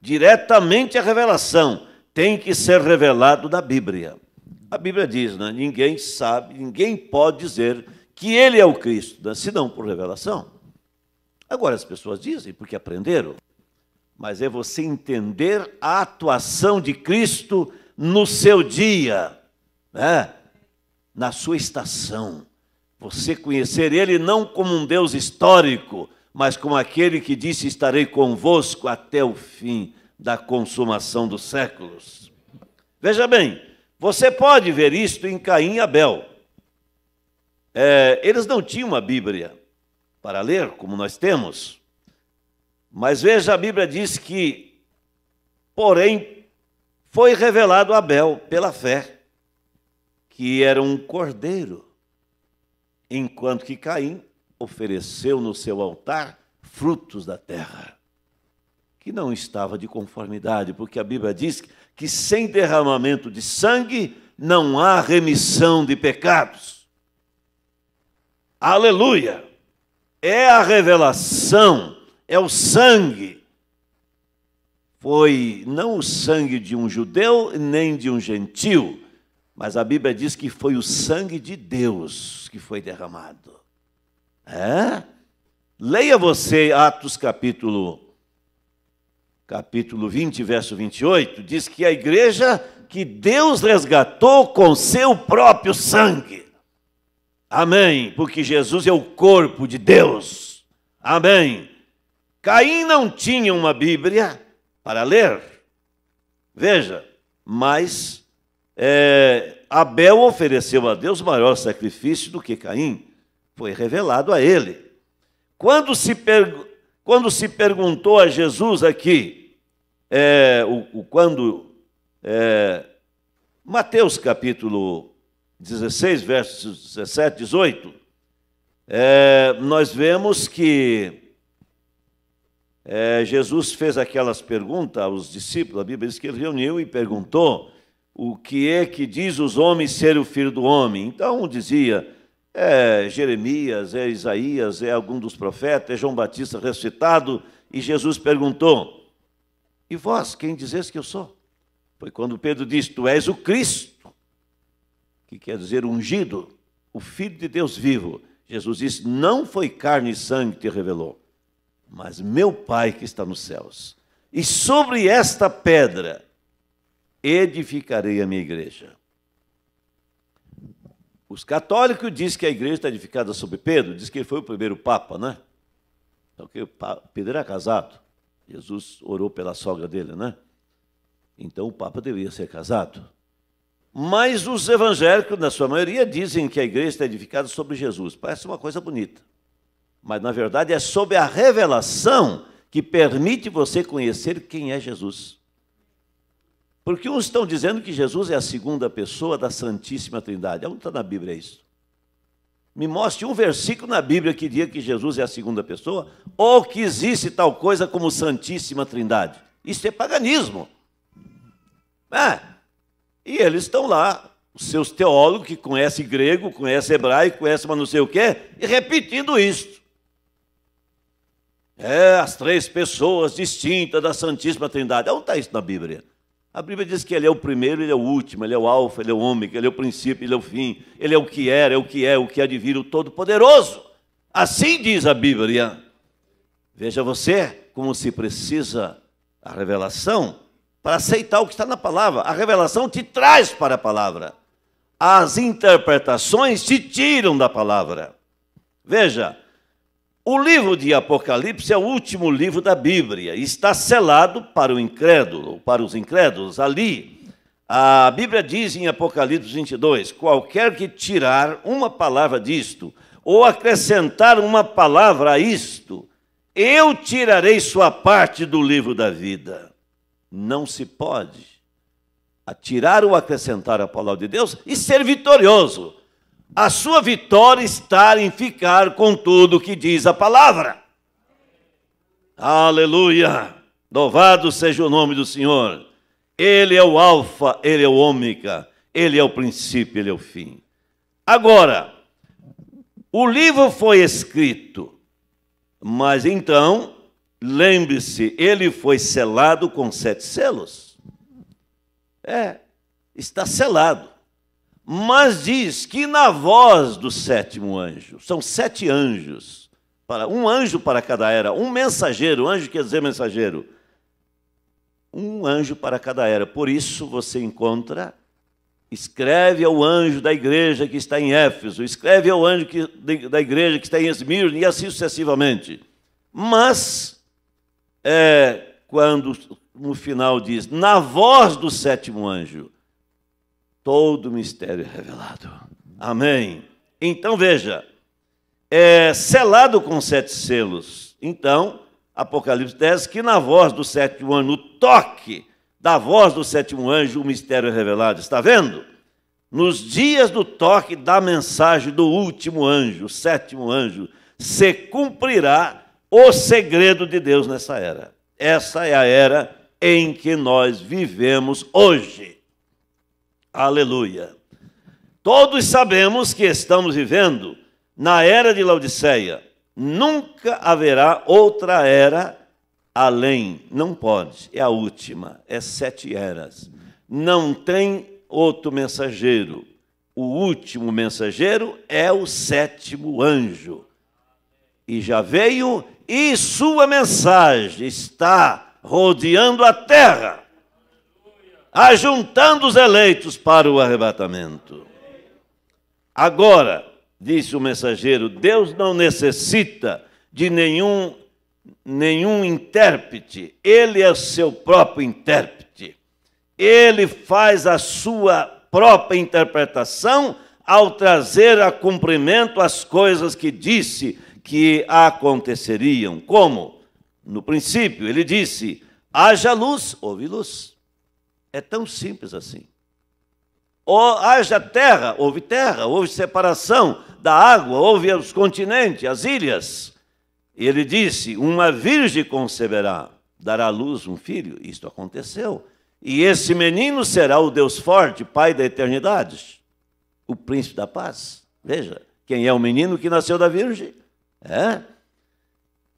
diretamente a revelação. Tem que ser revelado da Bíblia. A Bíblia diz, né? ninguém sabe, ninguém pode dizer que ele é o Cristo, né? se não por revelação. Agora as pessoas dizem porque aprenderam, mas é você entender a atuação de Cristo no seu dia, né? na sua estação. Você conhecer ele não como um Deus histórico, mas como aquele que disse: Estarei convosco até o fim da consumação dos séculos. Veja bem, você pode ver isto em Caim e Abel. É, eles não tinham uma Bíblia para ler, como nós temos, mas veja, a Bíblia diz que, porém, foi revelado a Abel pela fé, que era um cordeiro, enquanto que Caim ofereceu no seu altar frutos da terra, que não estava de conformidade, porque a Bíblia diz que sem derramamento de sangue não há remissão de pecados. Aleluia! É a revelação, é o sangue. Foi não o sangue de um judeu nem de um gentil, mas a Bíblia diz que foi o sangue de Deus que foi derramado. É? Leia você Atos capítulo capítulo 20, verso 28, diz que a igreja que Deus resgatou com seu próprio sangue. Amém. Porque Jesus é o corpo de Deus. Amém. Caim não tinha uma Bíblia para ler. Veja, mas é, Abel ofereceu a Deus maior sacrifício do que Caim. Foi revelado a ele. Quando se, per, quando se perguntou a Jesus aqui, é, o, o, quando. É, Mateus capítulo 16, versos 17, 18, é, nós vemos que é, Jesus fez aquelas perguntas aos discípulos, a Bíblia diz que ele reuniu e perguntou o que é que diz os homens ser o filho do homem. Então um dizia, é Jeremias, é Isaías, é algum dos profetas, é João Batista ressuscitado, e Jesus perguntou, e vós, quem dizes que eu sou? Foi quando Pedro disse, tu és o Cristo, que quer dizer ungido, o Filho de Deus vivo. Jesus disse: Não foi carne e sangue que te revelou, mas meu Pai que está nos céus. E sobre esta pedra edificarei a minha igreja. Os católicos dizem que a igreja está edificada sobre Pedro, diz que ele foi o primeiro Papa, né? Porque então, que Pedro era casado. Jesus orou pela sogra dele, né? Então o Papa deveria ser casado. Mas os evangélicos, na sua maioria, dizem que a igreja está edificada sobre Jesus. Parece uma coisa bonita. Mas, na verdade, é sobre a revelação que permite você conhecer quem é Jesus. Porque uns estão dizendo que Jesus é a segunda pessoa da Santíssima Trindade. Onde está na Bíblia isso? Me mostre um versículo na Bíblia que diga que Jesus é a segunda pessoa ou que existe tal coisa como Santíssima Trindade. Isso é paganismo. É. E eles estão lá, os seus teólogos que conhecem grego, conhecem hebraico, conhecem mas não sei o quê, e repetindo isso. É, as três pessoas distintas da Santíssima Trindade. Onde está isso na Bíblia? A Bíblia diz que ele é o primeiro, ele é o último, ele é o alfa, ele é o homem, ele é o princípio, ele é o fim, ele é o que era, é o que é, o que é de vir, o Todo-Poderoso. Assim diz a Bíblia. Veja você como se precisa a revelação para aceitar o que está na palavra. A revelação te traz para a palavra. As interpretações te tiram da palavra. Veja, o livro de Apocalipse é o último livro da Bíblia, está selado para o incrédulo, para os incrédulos ali. A Bíblia diz em Apocalipse 22: qualquer que tirar uma palavra disto, ou acrescentar uma palavra a isto, eu tirarei sua parte do livro da vida não se pode atirar ou acrescentar a palavra de Deus e ser vitorioso. A sua vitória está em ficar com tudo que diz a palavra. Aleluia! Louvado seja o nome do Senhor. Ele é o Alfa, ele é o Ômega, ele é o princípio, ele é o fim. Agora, o livro foi escrito, mas então Lembre-se, ele foi selado com sete selos. É, está selado. Mas diz que na voz do sétimo anjo, são sete anjos, para um anjo para cada era, um mensageiro, anjo quer dizer mensageiro, um anjo para cada era. Por isso você encontra, escreve ao anjo da igreja que está em Éfeso, escreve ao anjo que, da igreja que está em Esmirna, e assim sucessivamente. Mas é quando no final diz: na voz do sétimo anjo, todo o mistério é revelado. Amém. Então veja, é selado com sete selos. Então, Apocalipse 10, que na voz do sétimo anjo, no toque da voz do sétimo anjo, o mistério é revelado. Está vendo? Nos dias do toque da mensagem do último anjo, sétimo anjo, se cumprirá o segredo de Deus nessa era. Essa é a era em que nós vivemos hoje. Aleluia. Todos sabemos que estamos vivendo na era de Laodiceia. Nunca haverá outra era além. Não pode. É a última. É sete eras. Não tem outro mensageiro. O último mensageiro é o sétimo anjo e já veio, e sua mensagem está rodeando a terra, ajuntando os eleitos para o arrebatamento. Agora, disse o mensageiro, Deus não necessita de nenhum nenhum intérprete, ele é seu próprio intérprete. Ele faz a sua própria interpretação ao trazer a cumprimento as coisas que disse que aconteceriam. Como? No princípio, ele disse: haja luz, houve luz. É tão simples assim. Ou haja terra, houve terra, houve separação da água, houve os continentes, as ilhas. E ele disse: Uma virgem conceberá, dará à luz um filho. Isto aconteceu. E esse menino será o Deus forte, Pai da eternidade, o príncipe da paz. Veja, quem é o menino que nasceu da virgem? É?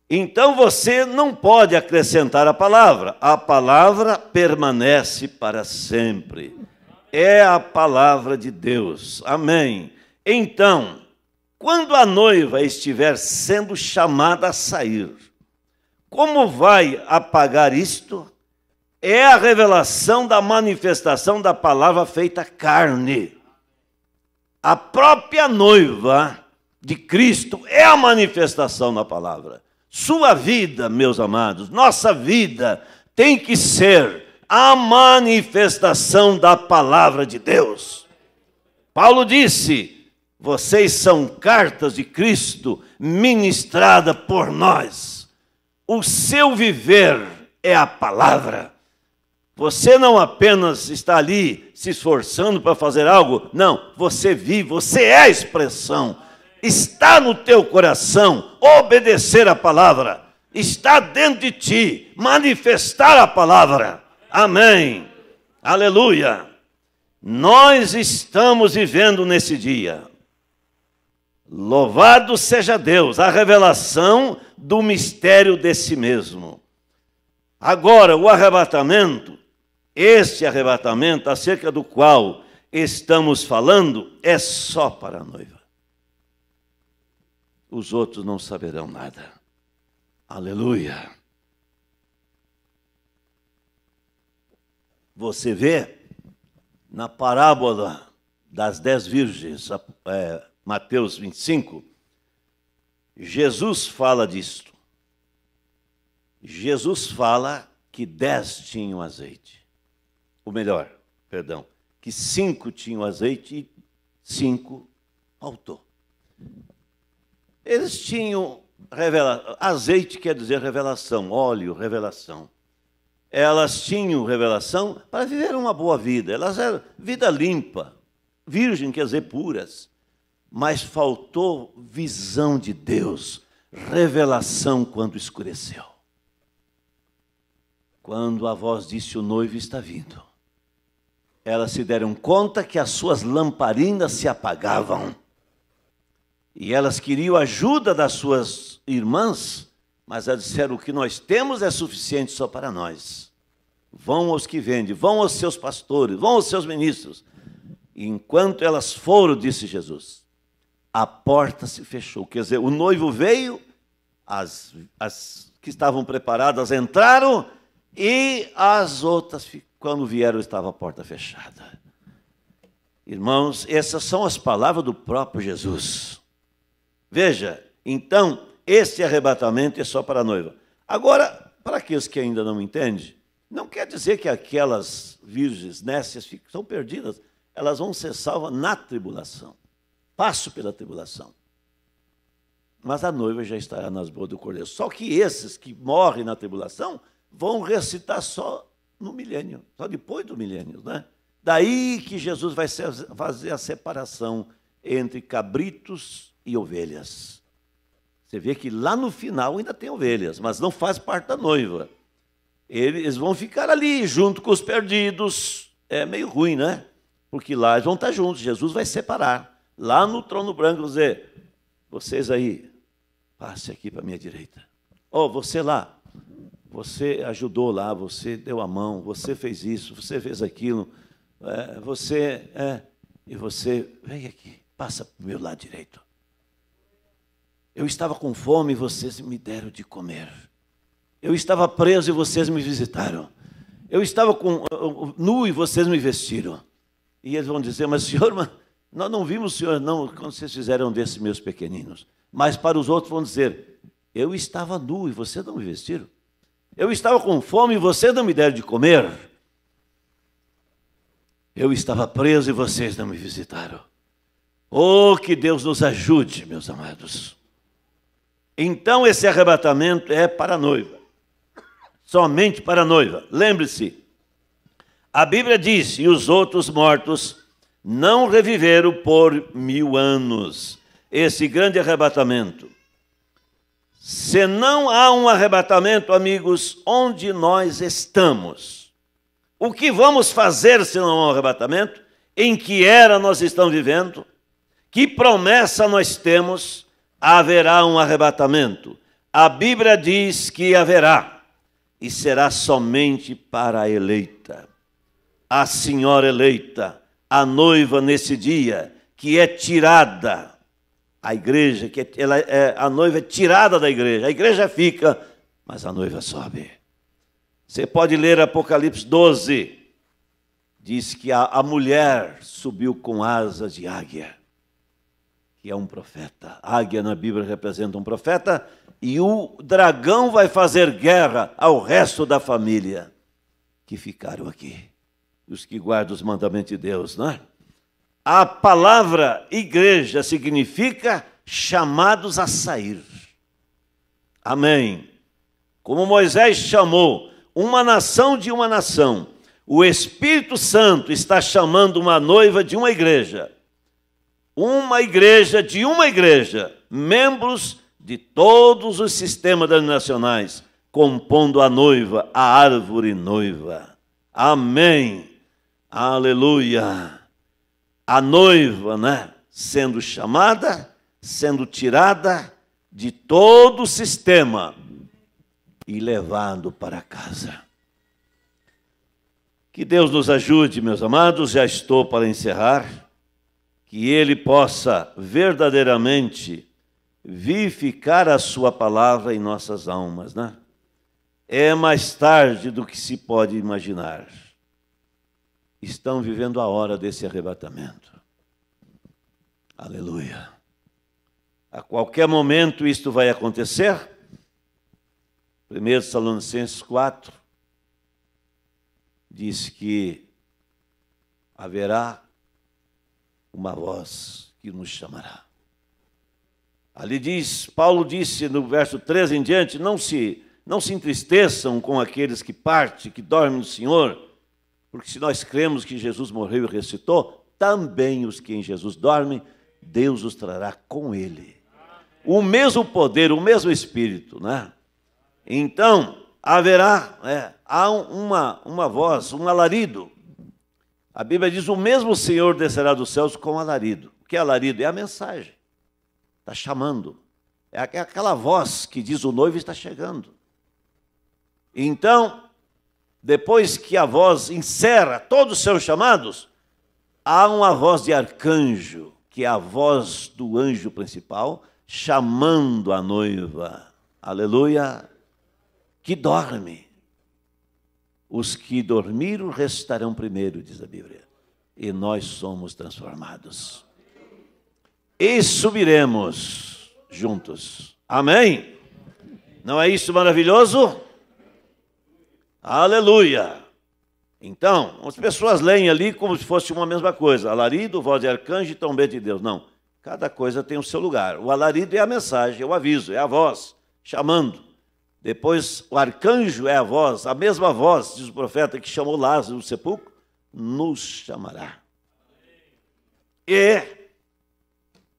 Então você não pode acrescentar a palavra, a palavra permanece para sempre. É a palavra de Deus. Amém. Então, quando a noiva estiver sendo chamada a sair, como vai apagar isto? É a revelação da manifestação da palavra feita carne. A própria noiva de Cristo é a manifestação na palavra. Sua vida, meus amados, nossa vida tem que ser a manifestação da palavra de Deus. Paulo disse: vocês são cartas de Cristo ministrada por nós. O seu viver é a palavra. Você não apenas está ali se esforçando para fazer algo, não, você vive, você é a expressão está no teu coração obedecer a palavra, está dentro de ti manifestar a palavra. Amém. Aleluia. Nós estamos vivendo nesse dia. Louvado seja Deus, a revelação do mistério de si mesmo. Agora, o arrebatamento, este arrebatamento acerca do qual estamos falando, é só para a noiva os outros não saberão nada. Aleluia. Você vê na parábola das dez virgens, é, Mateus 25, Jesus fala disto. Jesus fala que dez tinham azeite. Ou melhor, perdão, que cinco tinham azeite e cinco faltou. Eles tinham revela... azeite, quer dizer revelação, óleo, revelação. Elas tinham revelação para viver uma boa vida. Elas eram vida limpa, virgem, quer dizer puras. Mas faltou visão de Deus, revelação quando escureceu. Quando a voz disse: O noivo está vindo elas se deram conta que as suas lamparinas se apagavam. E elas queriam ajuda das suas irmãs, mas elas disseram: o que nós temos é suficiente só para nós. Vão aos que vendem, vão aos seus pastores, vão aos seus ministros. E enquanto elas foram, disse Jesus, a porta se fechou. Quer dizer, o noivo veio, as, as que estavam preparadas entraram e as outras, quando vieram, estava a porta fechada. Irmãos, essas são as palavras do próprio Jesus. Veja, então, esse arrebatamento é só para a noiva. Agora, para aqueles que ainda não entendem, não quer dizer que aquelas virgens nécias estão perdidas, elas vão ser salvas na tribulação. Passo pela tribulação. Mas a noiva já estará nas boas do Cordeiro. Só que esses que morrem na tribulação vão recitar só no milênio, só depois do milênio, né? Daí que Jesus vai fazer a separação entre cabritos e ovelhas. Você vê que lá no final ainda tem ovelhas, mas não faz parte da noiva. Eles vão ficar ali junto com os perdidos. É meio ruim, né? Porque lá eles vão estar juntos. Jesus vai separar. Lá no trono branco, dizer: vocês aí, passe aqui para a minha direita. Oh, você lá, você ajudou lá, você deu a mão, você fez isso, você fez aquilo, é, você é, e você vem aqui, passa para o meu lado direito. Eu estava com fome e vocês me deram de comer. Eu estava preso e vocês me visitaram. Eu estava com, uh, uh, nu e vocês me vestiram. E eles vão dizer: Mas, senhor, nós não vimos o senhor, não, quando vocês fizeram desses meus pequeninos. Mas para os outros vão dizer: Eu estava nu e vocês não me vestiram. Eu estava com fome e vocês não me deram de comer. Eu estava preso e vocês não me visitaram. Oh, que Deus nos ajude, meus amados. Então esse arrebatamento é para a noiva, somente para a noiva. Lembre-se, a Bíblia diz: e os outros mortos não reviveram por mil anos. Esse grande arrebatamento. Se não há um arrebatamento, amigos, onde nós estamos? O que vamos fazer se não há um arrebatamento? Em que era nós estamos vivendo? Que promessa nós temos? haverá um arrebatamento. A Bíblia diz que haverá, e será somente para a eleita, a senhora eleita, a noiva nesse dia, que é tirada, a igreja, que é, ela é, a noiva é tirada da igreja, a igreja fica, mas a noiva sobe. Você pode ler Apocalipse 12, diz que a, a mulher subiu com asas de águia que é um profeta. águia na Bíblia representa um profeta e o dragão vai fazer guerra ao resto da família que ficaram aqui. Os que guardam os mandamentos de Deus, não é? A palavra igreja significa chamados a sair. Amém. Como Moisés chamou uma nação de uma nação, o Espírito Santo está chamando uma noiva de uma igreja uma igreja de uma igreja, membros de todos os sistemas denominacionais, compondo a noiva, a árvore noiva. Amém. Aleluia. A noiva, né? Sendo chamada, sendo tirada de todo o sistema e levado para casa. Que Deus nos ajude, meus amados. Já estou para encerrar que ele possa verdadeiramente vivificar a sua palavra em nossas almas, né? É mais tarde do que se pode imaginar. Estão vivendo a hora desse arrebatamento. Aleluia. A qualquer momento isto vai acontecer. 1 Salonicenses 4 diz que haverá uma voz que nos chamará. Ali diz, Paulo disse no verso 13 em diante: não se, não se entristeçam com aqueles que partem, que dormem no Senhor, porque se nós cremos que Jesus morreu e ressuscitou, também os que em Jesus dormem, Deus os trará com ele. O mesmo poder, o mesmo espírito, né? Então, haverá, é, há uma, uma voz, um alarido, a Bíblia diz: o mesmo Senhor descerá dos céus com alarido. O que é alarido? É a mensagem. Está chamando. É, é aquela voz que diz: o noivo está chegando. Então, depois que a voz encerra todos os seus chamados, há uma voz de arcanjo, que é a voz do anjo principal, chamando a noiva. Aleluia! Que dorme. Os que dormiram restarão primeiro, diz a Bíblia, e nós somos transformados. E subiremos juntos. Amém? Não é isso maravilhoso? Aleluia! Então, as pessoas leem ali como se fosse uma mesma coisa: alarido, voz de arcanjo e trombeta de Deus. Não, cada coisa tem o seu lugar. O alarido é a mensagem, é o aviso, é a voz chamando. Depois, o arcanjo é a voz, a mesma voz, diz o profeta, que chamou Lázaro do sepulcro, nos chamará. E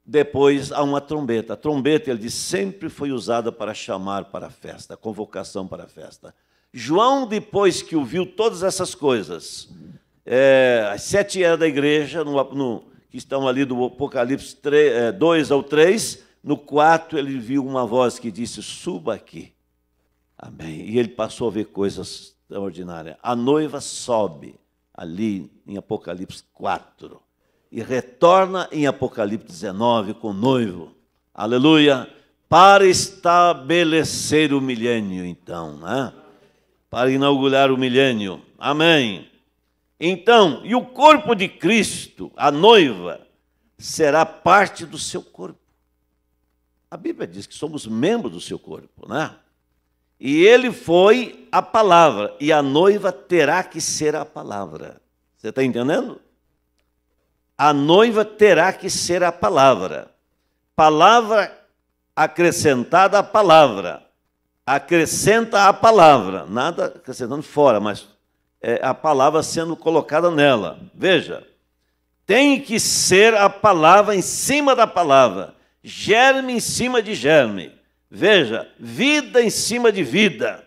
depois há uma trombeta. A trombeta, ele diz, sempre foi usada para chamar para a festa, a convocação para a festa. João, depois que ouviu todas essas coisas, é, as sete eras da igreja, no, no, que estão ali do Apocalipse 3, é, 2 ao 3, no 4 ele viu uma voz que disse: Suba aqui. Amém. E ele passou a ver coisas extraordinárias. A noiva sobe ali em Apocalipse 4 e retorna em Apocalipse 19 com o noivo. Aleluia! Para estabelecer o milênio, então, né? Para inaugurar o milênio. Amém. Então, e o corpo de Cristo, a noiva, será parte do seu corpo. A Bíblia diz que somos membros do seu corpo, né? E ele foi a palavra, e a noiva terá que ser a palavra. Você está entendendo? A noiva terá que ser a palavra. Palavra acrescentada à palavra. Acrescenta a palavra. Nada acrescentando fora, mas é a palavra sendo colocada nela. Veja, tem que ser a palavra em cima da palavra, germe em cima de germe. Veja, vida em cima de vida,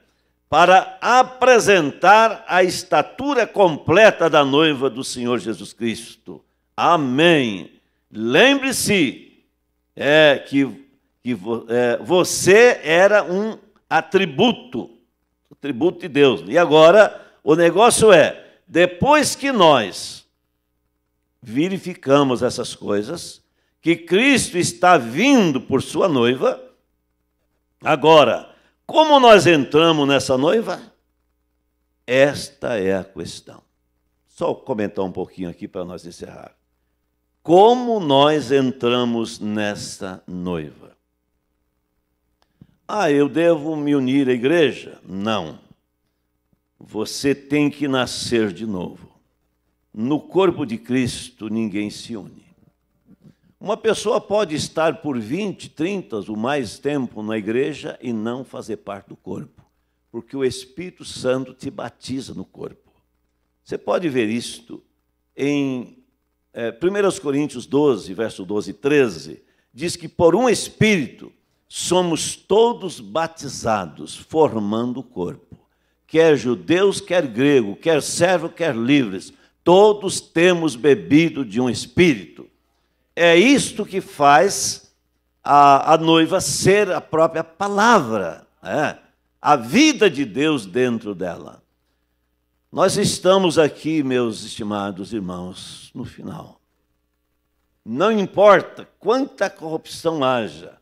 para apresentar a estatura completa da noiva do Senhor Jesus Cristo. Amém. Lembre-se é, que, que é, você era um atributo, atributo de Deus. E agora, o negócio é, depois que nós verificamos essas coisas, que Cristo está vindo por sua noiva, Agora, como nós entramos nessa noiva? Esta é a questão. Só comentar um pouquinho aqui para nós encerrar. Como nós entramos nessa noiva? Ah, eu devo me unir à igreja? Não. Você tem que nascer de novo. No corpo de Cristo ninguém se une. Uma pessoa pode estar por 20, 30 ou mais tempo na igreja e não fazer parte do corpo, porque o Espírito Santo te batiza no corpo. Você pode ver isto em é, eh, 1 Coríntios 12, verso 12 e 13, diz que por um Espírito somos todos batizados, formando o corpo. Quer judeus, quer grego, quer servo, quer livres, todos temos bebido de um Espírito é isto que faz a, a noiva ser a própria palavra, né? a vida de Deus dentro dela. Nós estamos aqui, meus estimados irmãos, no final. Não importa quanta corrupção haja,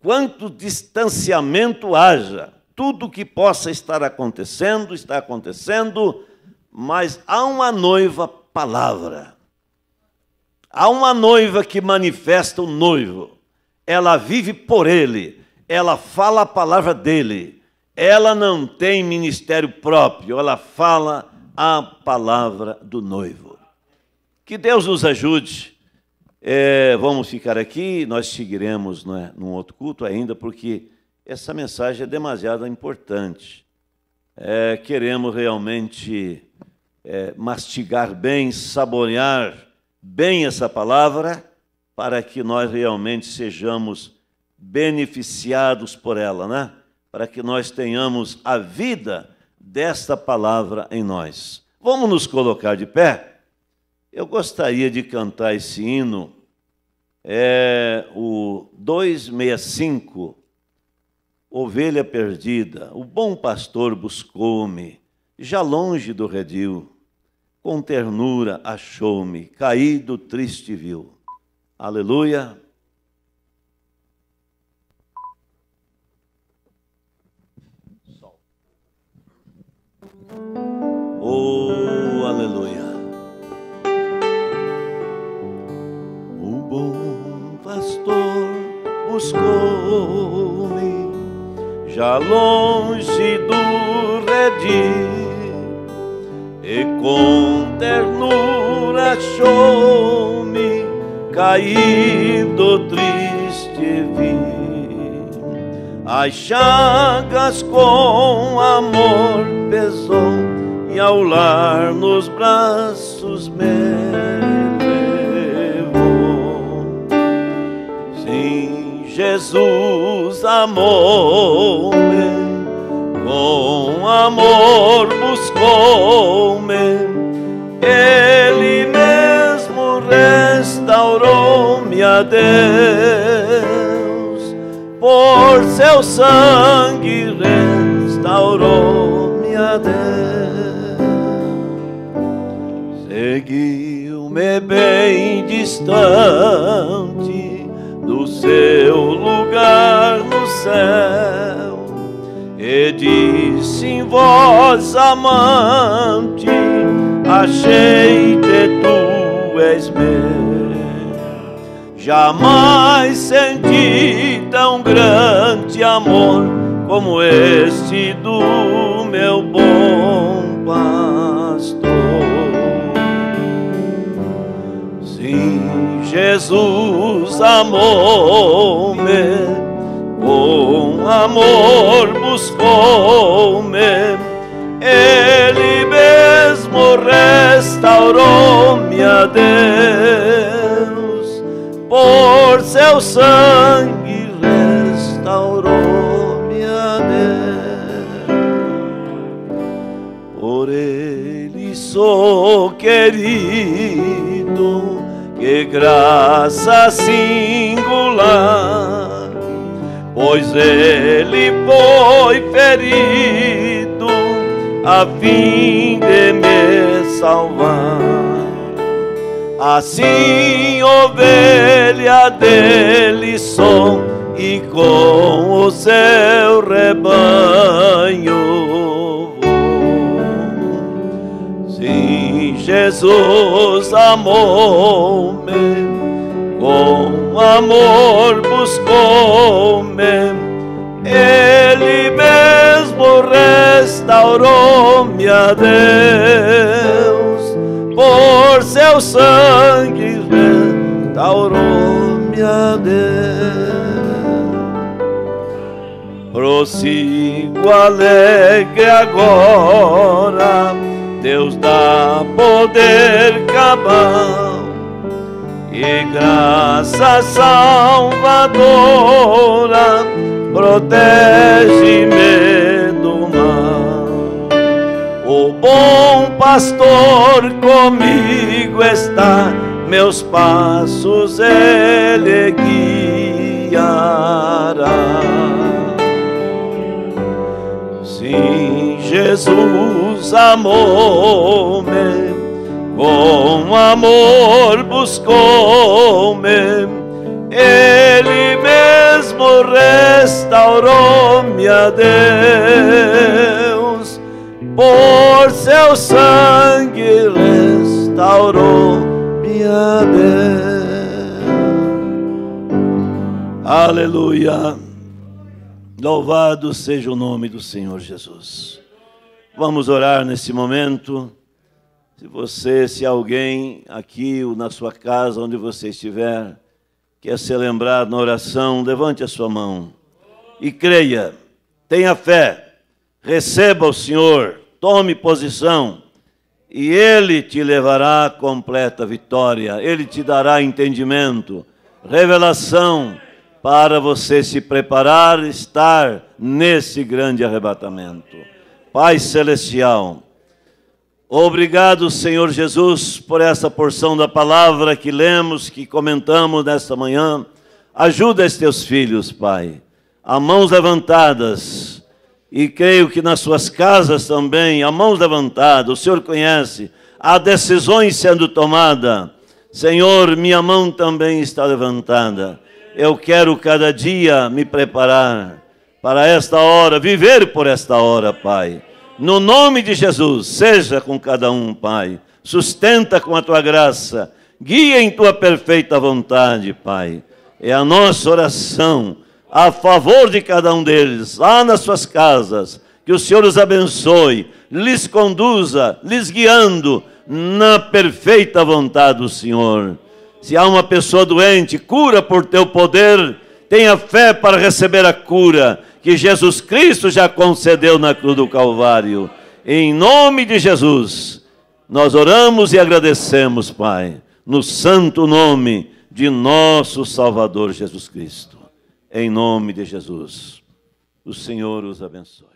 quanto distanciamento haja, tudo que possa estar acontecendo, está acontecendo, mas há uma noiva palavra. Há uma noiva que manifesta o noivo, ela vive por ele, ela fala a palavra dele, ela não tem ministério próprio, ela fala a palavra do noivo. Que Deus nos ajude. É, vamos ficar aqui, nós seguiremos é, num outro culto ainda, porque essa mensagem é demasiado importante. É, queremos realmente é, mastigar bem, saborear bem essa palavra para que nós realmente sejamos beneficiados por ela, né? Para que nós tenhamos a vida desta palavra em nós. Vamos nos colocar de pé? Eu gostaria de cantar esse hino, é o 265, Ovelha Perdida. O bom pastor buscou-me, já longe do redil com ternura achou-me, caído triste viu. Aleluia. Oh, aleluia. O bom pastor buscou-me já longe do redil e com ternura achou-me caído, triste vi. As chagas com amor pesou e ao lar nos braços me levou. Sim, Jesus amou-me com amor buscou-me, Ele mesmo restaurou-me a Deus, por seu sangue restaurou-me a Deus. Seguiu-me bem distante do seu lugar no céu e disse em voz amante, achei que tu és meu. Jamais senti tão grande amor como este do meu bom pastor. Sim, Jesus amou-me com amor buscou-me, Ele mesmo restaurou-me a Deus, por seu sangue restaurou-me a Deus, por Ele sou querido, que graça singular pois ele foi ferido a fim de me salvar. Assim, ovelha dele sou e com o seu rebanho. Vou. Sim, Jesus amou-me com amor buscou-me, Ele mesmo restaurou-me a Deus, por seu sangue restaurou-me a Deus. Prossigo alegre agora, Deus dá poder cabal e graça salvadora protege-me do mal. O bom pastor comigo está, meus passos ele guiará. Sim, Jesus amou-me com amor buscou-me, Ele mesmo restaurou-me a Deus, por seu sangue restaurou-me a Deus. Aleluia. Louvado seja o nome do Senhor Jesus. Vamos orar nesse momento. Se você, se alguém aqui ou na sua casa, onde você estiver, quer ser lembrado na oração, levante a sua mão e creia, tenha fé, receba o Senhor, tome posição e Ele te levará a completa vitória, Ele te dará entendimento, revelação para você se preparar, estar nesse grande arrebatamento. Pai Celestial, Obrigado, Senhor Jesus, por essa porção da palavra que lemos, que comentamos nesta manhã. Ajuda estes teus filhos, Pai, a mãos levantadas, e creio que nas suas casas também, a mãos levantadas, o Senhor conhece, há decisões sendo tomadas. Senhor, minha mão também está levantada. Eu quero cada dia me preparar para esta hora, viver por esta hora, Pai no nome de Jesus, seja com cada um, Pai. Sustenta com a tua graça. Guia em tua perfeita vontade, Pai. É a nossa oração a favor de cada um deles, lá nas suas casas. Que o Senhor os abençoe, lhes conduza, lhes guiando na perfeita vontade do Senhor. Se há uma pessoa doente, cura por teu poder. Tenha fé para receber a cura que Jesus Cristo já concedeu na cruz do Calvário. Em nome de Jesus, nós oramos e agradecemos, Pai, no santo nome de nosso Salvador Jesus Cristo. Em nome de Jesus, o Senhor os abençoe.